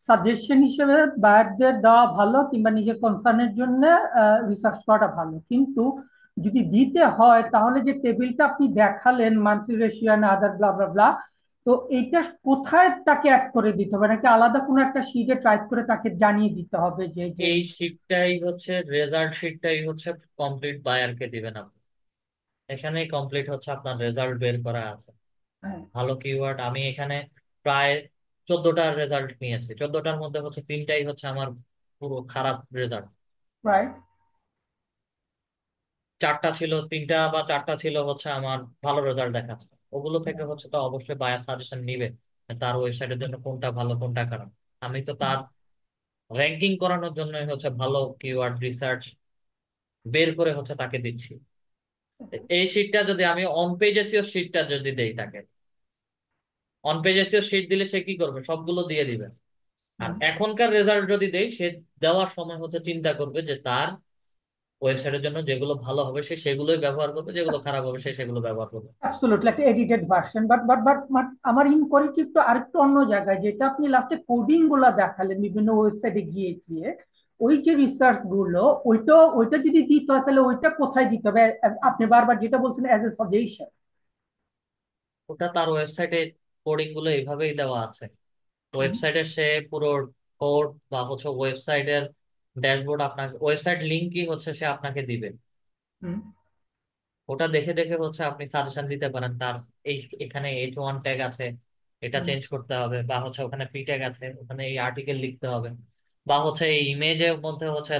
সাজেশন হিসেবে বায়ারদের দেওয়া ভালো কিংবা নিজের কনসার্নের জন্য রিসার্চ করাটা ভালো কিন্তু যদি দিতে হয় তাহলে যে টেবিলটা আপনি দেখালেন মান্থলি রেশিয়ান আদার ব্লা ব্লা ব্লা তো এইটা কোথায় তাকে অ্যাড করে দিতে হবে নাকি আলাদা কোনো একটা শিটে টাইপ করে তাকে জানিয়ে দিতে হবে যে যে এই শিটটাই হচ্ছে রেজাল্ট শিটটাই হচ্ছে কমপ্লিট বায়ারকে দিবেন আপনি এখানেই কমপ্লিট হচ্ছে আপনার রেজাল্ট বের করা আছে হ্যাঁ। ভালো কিওয়ার্ড আমি এখানে প্রায় চোদ্দটা রেজাল্ট নিয়েছি চোদ্দটার মধ্যে হচ্ছে তিনটাই হচ্ছে আমার পুরো খারাপ রেজাল্ট রাইট চারটা ছিল তিনটা বা চারটা ছিল হচ্ছে আমার ভালো রেজাল্ট দেখাচ্ছে ওগুলো থেকে হচ্ছে তো অবশ্যই বায়ার সাজেশন নিবে তার ওয়েবসাইটের জন্য কোনটা ভালো কোনটা খারাপ আমি তো তার র্যাঙ্কিং করানোর জন্য হচ্ছে ভালো কিওয়ার্ড রিসার্চ বের করে হচ্ছে তাকে দিচ্ছি এই শীটটা যদি আমি অন পেজ এসিও শীটটা যদি দেই তাকে অন পেজ এসিও শীট দিলে সে কি করবে সবগুলো দিয়ে দিবে আর এখনকার রেজাল্ট যদি দেই সে দেওয়ার সময় হচ্ছে চিন্তা করবে যে তার ওয়েবসাইটের জন্য যেগুলো ভালো হবে সে সেগুলোই ব্যবহার করবে যেগুলো খারাপ হবে সে সেগুলো ব্যবহার করবে অ্যাবসলিউটলি একটা edited version but but but but আমার ইনকোয়ারিটি একটু আরেকটু অন্য জায়গায় যেটা আপনি লাস্টে কোডিং গুলা দেখালেন বিভিন্ন ওয়েবসাইটে গিয়ে গিয়ে ওই যে রিসার্চ গুলো ওইটা ওইটা যদি দিতে হয় তাহলে ওইটা কোথায় দিতে হবে আপনি বারবার যেটা বলছেন অ্যাজ এ সাজেশন ওটা তার ওয়েবসাইটে কোডিং গুলো এইভাবেই দেওয়া আছে ওয়েবসাইটে সে পুরো কোড বা হচ্ছে ওয়েবসাইটের ড্যাশবোর্ড আপনাকে ওয়েবসাইট লিঙ্কই হচ্ছে সে আপনাকে দিবে ওটা দেখে দেখে হচ্ছে আপনি সাজেশন দিতে পারেন তার এই এখানে এইচ ওয়ান ট্যাগ আছে এটা চেঞ্জ করতে হবে বা হচ্ছে ওখানে পি ট্যাগ আছে ওখানে এই আর্টিকেল লিখতে হবে বা হচ্ছে এই ইমেজের মধ্যে হচ্ছে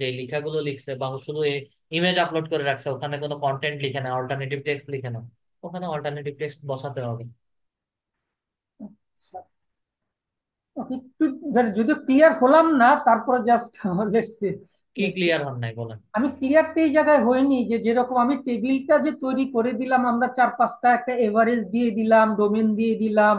যে লেখাগুলো লিখছে বা শুধু এই ইমেজ আপলোড করে রাখছে ওখানে কোনো কন্টেন্ট লিখে না অল্টারনেটিভ টেক্সট লিখে না ওখানে অল্টারনেটিভ টেক্সট বসাতে হবে আচ্ছা। একটু যদি ক্লিয়ার হলাম না তারপরে জাস্ট লেটস কি ক্লিয়ার হন নাই বলেন আমি ক্লিয়ারটা এই জায়গায় হয়নি যে যেরকম আমি টেবিলটা যে তৈরি করে দিলাম আমরা চার পাঁচটা একটা এভারেজ দিয়ে দিলাম ডোমেন দিয়ে দিলাম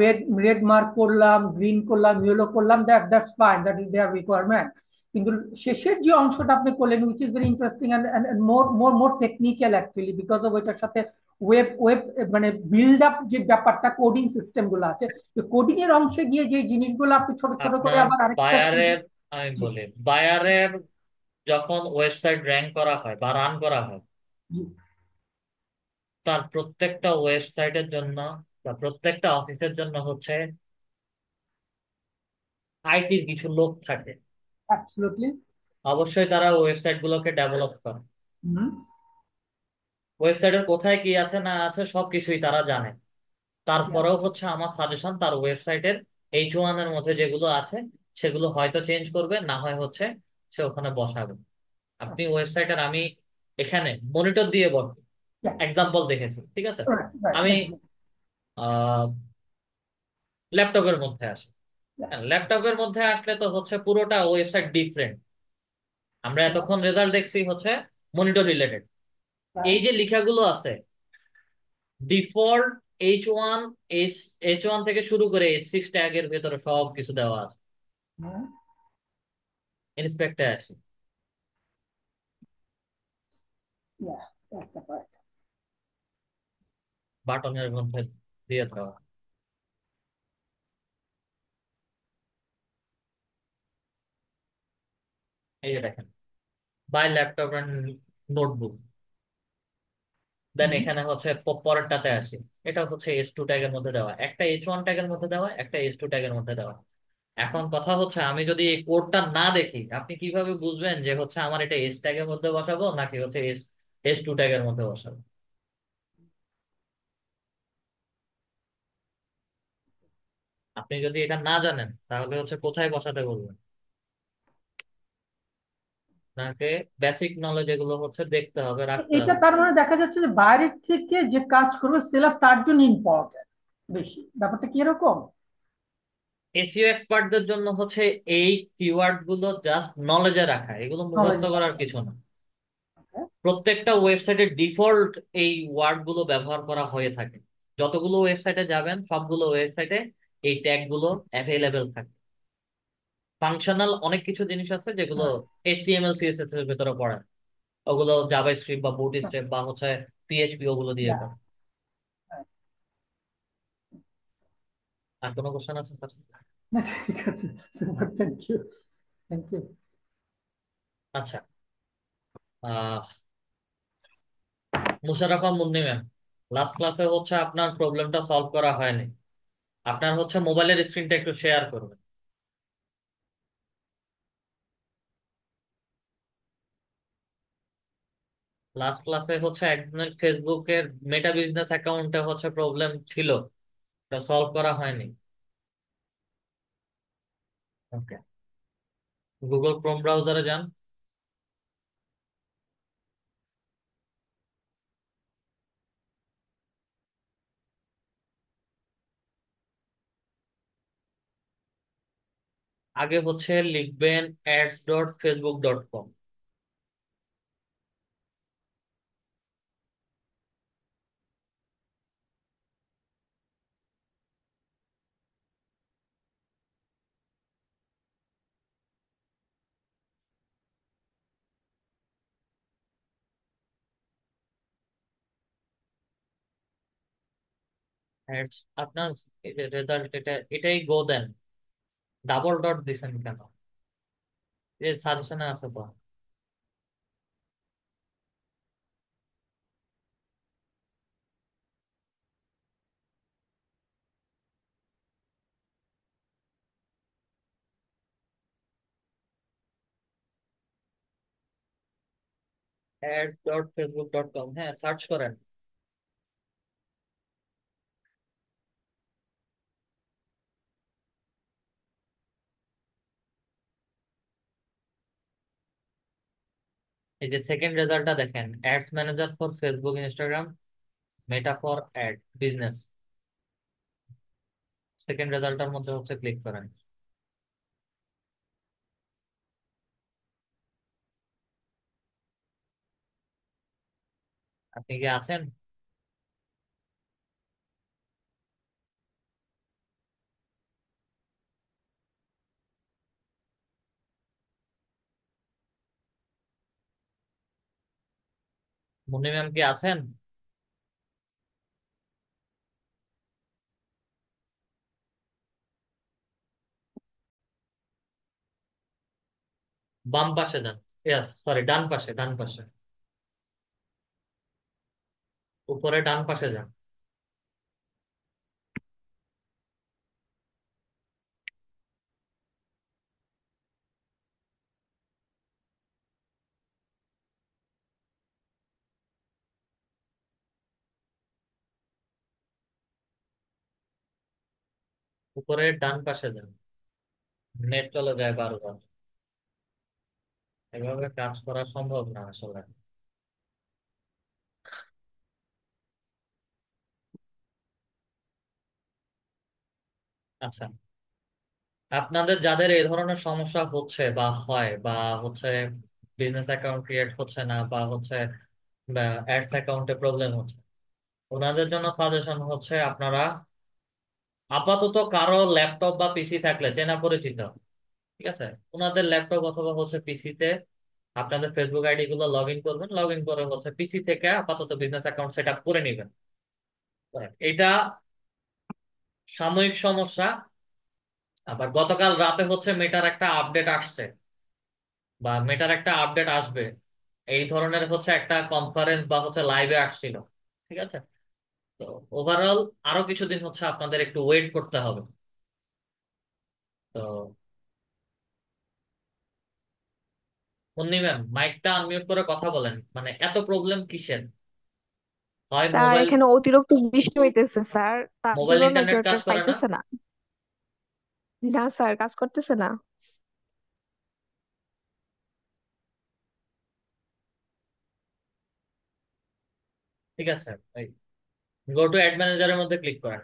রেড রেড মার্ক করলাম গ্রিন করলাম ইয়েলো করলাম that that's fine that is their requirement কিন্তু শেষের যে অংশটা আপনি করলেন which is very interesting and more more more technical actually because of ওইটার সাথে ওয়েব ওয়েব মানে বিল্ড আপ যে ব্যাপারটা কোডিং সিস্টেম গুলো আছে কোডিং এর অংশে গিয়ে যে জিনিসগুলো আপনি ছোট ছোট করে আবার আরেকটা বায়ারের আমি বলি বায়ারের যখন ওয়েবসাইট র্যাঙ্ক করা হয় বা রান করা হয় তার প্রত্যেকটা ওয়েবসাইটের জন্য বা প্রত্যেকটা অফিসের জন্য হচ্ছে আইটি কিছু লোক থাকে অবশ্যই তারা ওয়েবসাইট গুলোকে ডেভেলপ করে ওয়েবসাইটের কোথায় কি আছে না আছে সবকিছুই তারা জানে তারপরেও হচ্ছে আমার সাজেশন তার ওয়েবসাইটের এইচ ওয়ান এর মধ্যে যেগুলো আছে সেগুলো হয়তো চেঞ্জ করবে না হয় হচ্ছে সে ওখানে বসাবে আপনি ওয়েবসাইটের আচ্ছা। আমি এখানে মনিটর দিয়ে বসবো এক্সাম্পল দেখেছি ঠিক আছে আমি ল্যাপটপের মধ্যে আসি ল্যাপটপের মধ্যে আসলে তো হচ্ছে পুরোটা ওয়েবসাইট ডিফারেন্ট আমরা এতক্ষণ রেজাল্ট দেখছি হচ্ছে মনিটর রিলেটেড এই যে লেখাগুলো আছে default H one H H one থেকে শুরু করে এইচ সিক্স ট্যাগের ভেতরে সব কিছু দেওয়া আছে ইন্সপেক্টর আছে বাটনের মধ্যে দিয়ে দেওয়া এই যে দেখেন buy laptop and notebook then এখানে হচ্ছে পরেরটাতে আসি এটা হচ্ছে এস টু ট্যাগের মধ্যে দেওয়া একটা এইচ ওয়ান ট্যাগের মধ্যে দেওয়া একটা এস টু ট্যাগের মধ্যে দেওয়া এখন কথা হচ্ছে আমি যদি এই কোডটা না দেখি আপনি কিভাবে বুঝবেন যে হচ্ছে আমার এটা এস ট্যাগের মধ্যে বসাবো নাকি হচ্ছে এস এস টু ট্যাগের মধ্যে বসাবো আপনি যদি এটা না জানেন তাহলে হচ্ছে কোথায় বসাতে বলবেন আপনাকে বেসিক নলেজ এগুলো হচ্ছে দেখতে হবে রাখতে এটা তার মানে দেখা যাচ্ছে যে বাইরের থেকে যে কাজ করবে সেলার তার জন্য ইম্পর্টেন্ট বেশি ব্যাপারটা কি এরকম এসইও এক্সপার্টদের জন্য হচ্ছে এই কিওয়ার্ড গুলো জাস্ট নলেজে রাখা এগুলো মুখস্থ করার কিছু না প্রত্যেকটা ওয়েবসাইটে ডিফল্ট এই ওয়ার্ড গুলো ব্যবহার করা হয়ে থাকে যতগুলো ওয়েবসাইটে যাবেন সবগুলো ওয়েবসাইটে এই ট্যাগ গুলো অ্যাভেলেবেল থাকে ফাংশনাল অনেক কিছু জিনিস আছে যেগুলো এইচটিএমএল হ্যাঁ। সিএসএস এর ভিতরে পড়ে ওগুলো জাভা স্ক্রিপ্ট বা বুট স্ক্রিপ্ট হ্যাঁ। বা হচ্ছে পিএইচপি ওগুলো দিয়ে করে হ্যাঁ। আর কোনো কোশ্চেন আছে স্যার না ঠিক আছে sir thank you thank you আচ্ছা মুশারফা মুন্নি ম্যাম লাস্ট ক্লাসে হচ্ছে আপনার প্রবলেমটা সলভ করা হয়নি আপনার হচ্ছে মোবাইলের স্ক্রিনটা একটু শেয়ার করবেন লাস্ট ক্লাসে হচ্ছে একজনের ফেসবুকের মেটা বিজনেস অ্যাকাউন্টে হচ্ছে প্রবলেম ছিল এটা সলভ করা হয়নি ওকে গুগল ক্রোম ব্রাউজারে যান আগে হচ্ছে লিখবেন ads dot Facebook dot com হেডস আপনার রেজাল্ট এটা এটাই গো দেন ডাবল ডট দিছেন কেন এ সাজেশনে আছে তো ads.facebook.com হ্যাঁ সার্চ করেন এই যে সেকেন্ড রেজাল্টটা দেখেন ads manager for Facebook Instagram Meta for ad business second রেজাল্টটার মধ্যে হচ্ছে ক্লিক করেন আপনি কি আছেন মুন্নি ম্যাম কি আছেন বাম পাশে যান ইয়াস সরি ডান পাশে ডান পাশে উপরে ডান পাশে যান উপরে ডান পাশে যান নেট চলে যায় বারবার এভাবে কাজ করা সম্ভব না আসলে আচ্ছা আপনাদের যাদের এই ধরনের সমস্যা হচ্ছে বা হয় বা হচ্ছে বিজনেস অ্যাকাউন্ট ক্রিয়েট হচ্ছে না বা হচ্ছে অ্যাডস অ্যাকাউন্টে প্রবলেম হচ্ছে ওনাদের জন্য সাজেশন হচ্ছে আপনারা আপাতত কারো ল্যাপটপ বা পিসি থাকলে চেনা পরিচিত ঠিক আছে ওনাদের ল্যাপটপ অথবা হচ্ছে পিসিতে আপনাদের ফেসবুক আইডি গুলো লগ ইন করবেন লগ ইন করে হচ্ছে পিসি থেকে আপাতত বিজনেস অ্যাকাউন্ট সেট আপ করে নেবেন এটা সাময়িক সমস্যা আবার গতকাল রাতে হচ্ছে মেটার একটা আপডেট আসছে বা মেটার একটা আপডেট আসবে এই ধরনের হচ্ছে একটা কনফারেন্স বা হচ্ছে লাইভে আসছিল ঠিক আছে তো ওভারঅল আরো কিছুদিন হচ্ছে আপনাদের একটু ওয়েট করতে হবে তো মুন্নি ম্যাম মাইকটা আনমিউট করে কথা বলেন মানে এত প্রবলেম কিসের হয় স্যার মোবাইল এখানে অতিরিক্ত বৃষ্টি হইতেছে স্যার তার মোবাইল জন্য ইন্টারনেট কাজ নেটওয়ার্কটা করে না পাইতেছে না না স্যার কাজ করতেছে না ঠিক আছে এই গো টু অ্যাড ম্যানেজারের মধ্যে ক্লিক করেন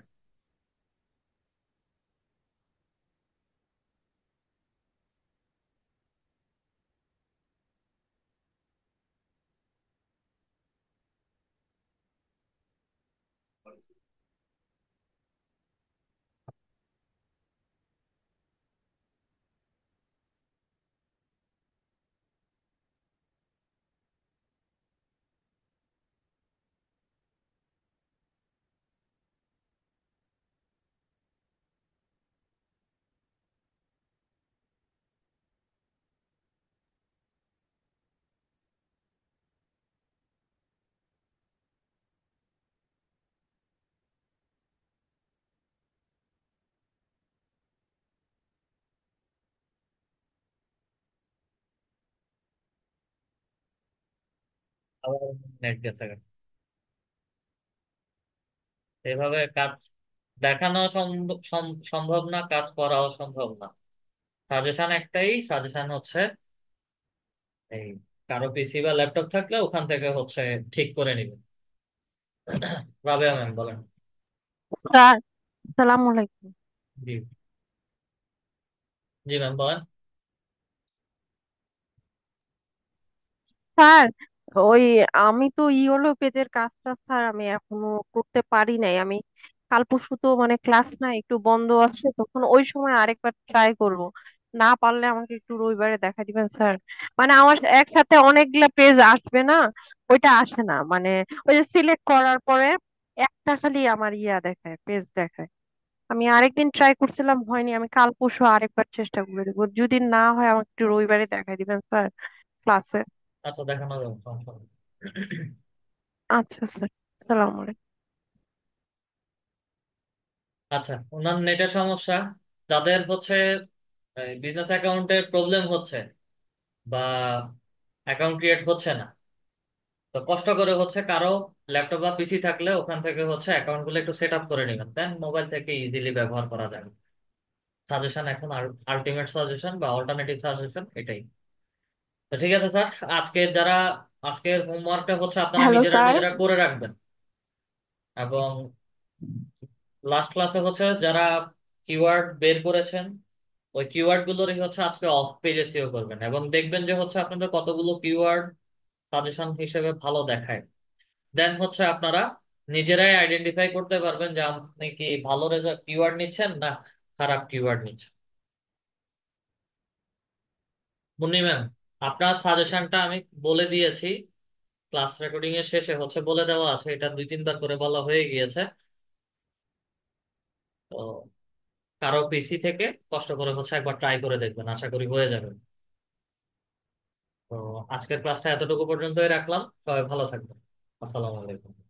আবার নেট গেছে এভাবে কাজ দেখানো সম্ভব না কাজ করাও সম্ভব না সাজেশন একটাই সাজেশন হচ্ছে এই কারো পিসি বা ল্যাপটপ থাকলে ওখান থেকে হচ্ছে ঠিক করে নিবে রাবেয়া ম্যাম বলেন সালাম আলাইকুম জি জি ম্যাম বলেন স্যার ওই আমি তো ইওলো পেজের কাজ টাজ স্যার আমি এখনো করতে পারি নাই আমি কাল পরশু তো মানে ক্লাস না একটু বন্ধ আছে তখন ওই সময় আরেকবার ট্রাই করব না পারলে আমাকে একটু রবিবারে দেখা দিবেন স্যার মানে আমার একসাথে অনেকগুলা পেজ আসবে না ওইটা আসে না মানে ওই যে সিলেক্ট করার পরে একটা খালি আমার ইয়া দেখায় পেজ দেখায় আমি আরেকদিন ট্রাই করছিলাম হয়নি আমি কাল পরশু আরেকবার চেষ্টা করে দেবো যদি না হয় আমাকে একটু রবিবারে দেখা দিবেন স্যার ক্লাসে আচ্ছা দেখানো যাবে আচ্ছা স্যার সালাম আলাইকুম আচ্ছা ওনার নেটের সমস্যা যাদের হচ্ছে বিজনেস অ্যাকাউন্টের প্রবলেম হচ্ছে বা অ্যাকাউন্ট ক্রিয়েট হচ্ছে না তো কষ্ট করে হচ্ছে কারো ল্যাপটপ বা পিসি থাকলে ওখান থেকে হচ্ছে অ্যাকাউন্ট গুলো একটু সেট আপ করে নেবেন দেন মোবাইল থেকে ইজিলি ব্যবহার করা যাবে সাজেশন এখন আলটিমেট সাজেশন বা অল্টারনেটিভ সাজেশন এটাই ঠিক আছে স্যার আচ্ছা। আজকে যারা আজকের হোমওয়ার্কটা হচ্ছে আপনারা হ্যালো নিজেরা স্যার নিজেরা করে রাখবেন এবং লাস্ট ক্লাসে হচ্ছে যারা কিওয়ার্ড বের করেছেন ওই কিওয়ার্ড গুলোরই হচ্ছে আজকে অফ পেজে সিও করবেন এবং দেখবেন যে হচ্ছে আপনাদের কতগুলো কিওয়ার্ড সাজেশন হিসেবে ভালো দেখায় দেন হচ্ছে আপনারা নিজেরাই আইডেন্টিফাই করতে পারবেন যে আপনি কি ভালো রেজাল্ট কিওয়ার্ড নিচ্ছেন না খারাপ কিওয়ার্ড নিচ্ছেন মুন্নি ম্যাম আপনার সাজেশনটা আমি বলে দিয়েছি ক্লাস রেকর্ডিং এর শেষে হচ্ছে বলে দেওয়া আছে এটা দুই তিনবার করে বলা হয়ে গিয়েছে তো কারো পিসি থেকে কষ্ট করে হচ্ছে একবার ট্রাই করে দেখবেন আশা করি হয়ে যাবে তো আজকের ক্লাসটা এতটুকু পর্যন্তই রাখলাম সবাই ভালো থাকবেন আসসালামু আলাইকুম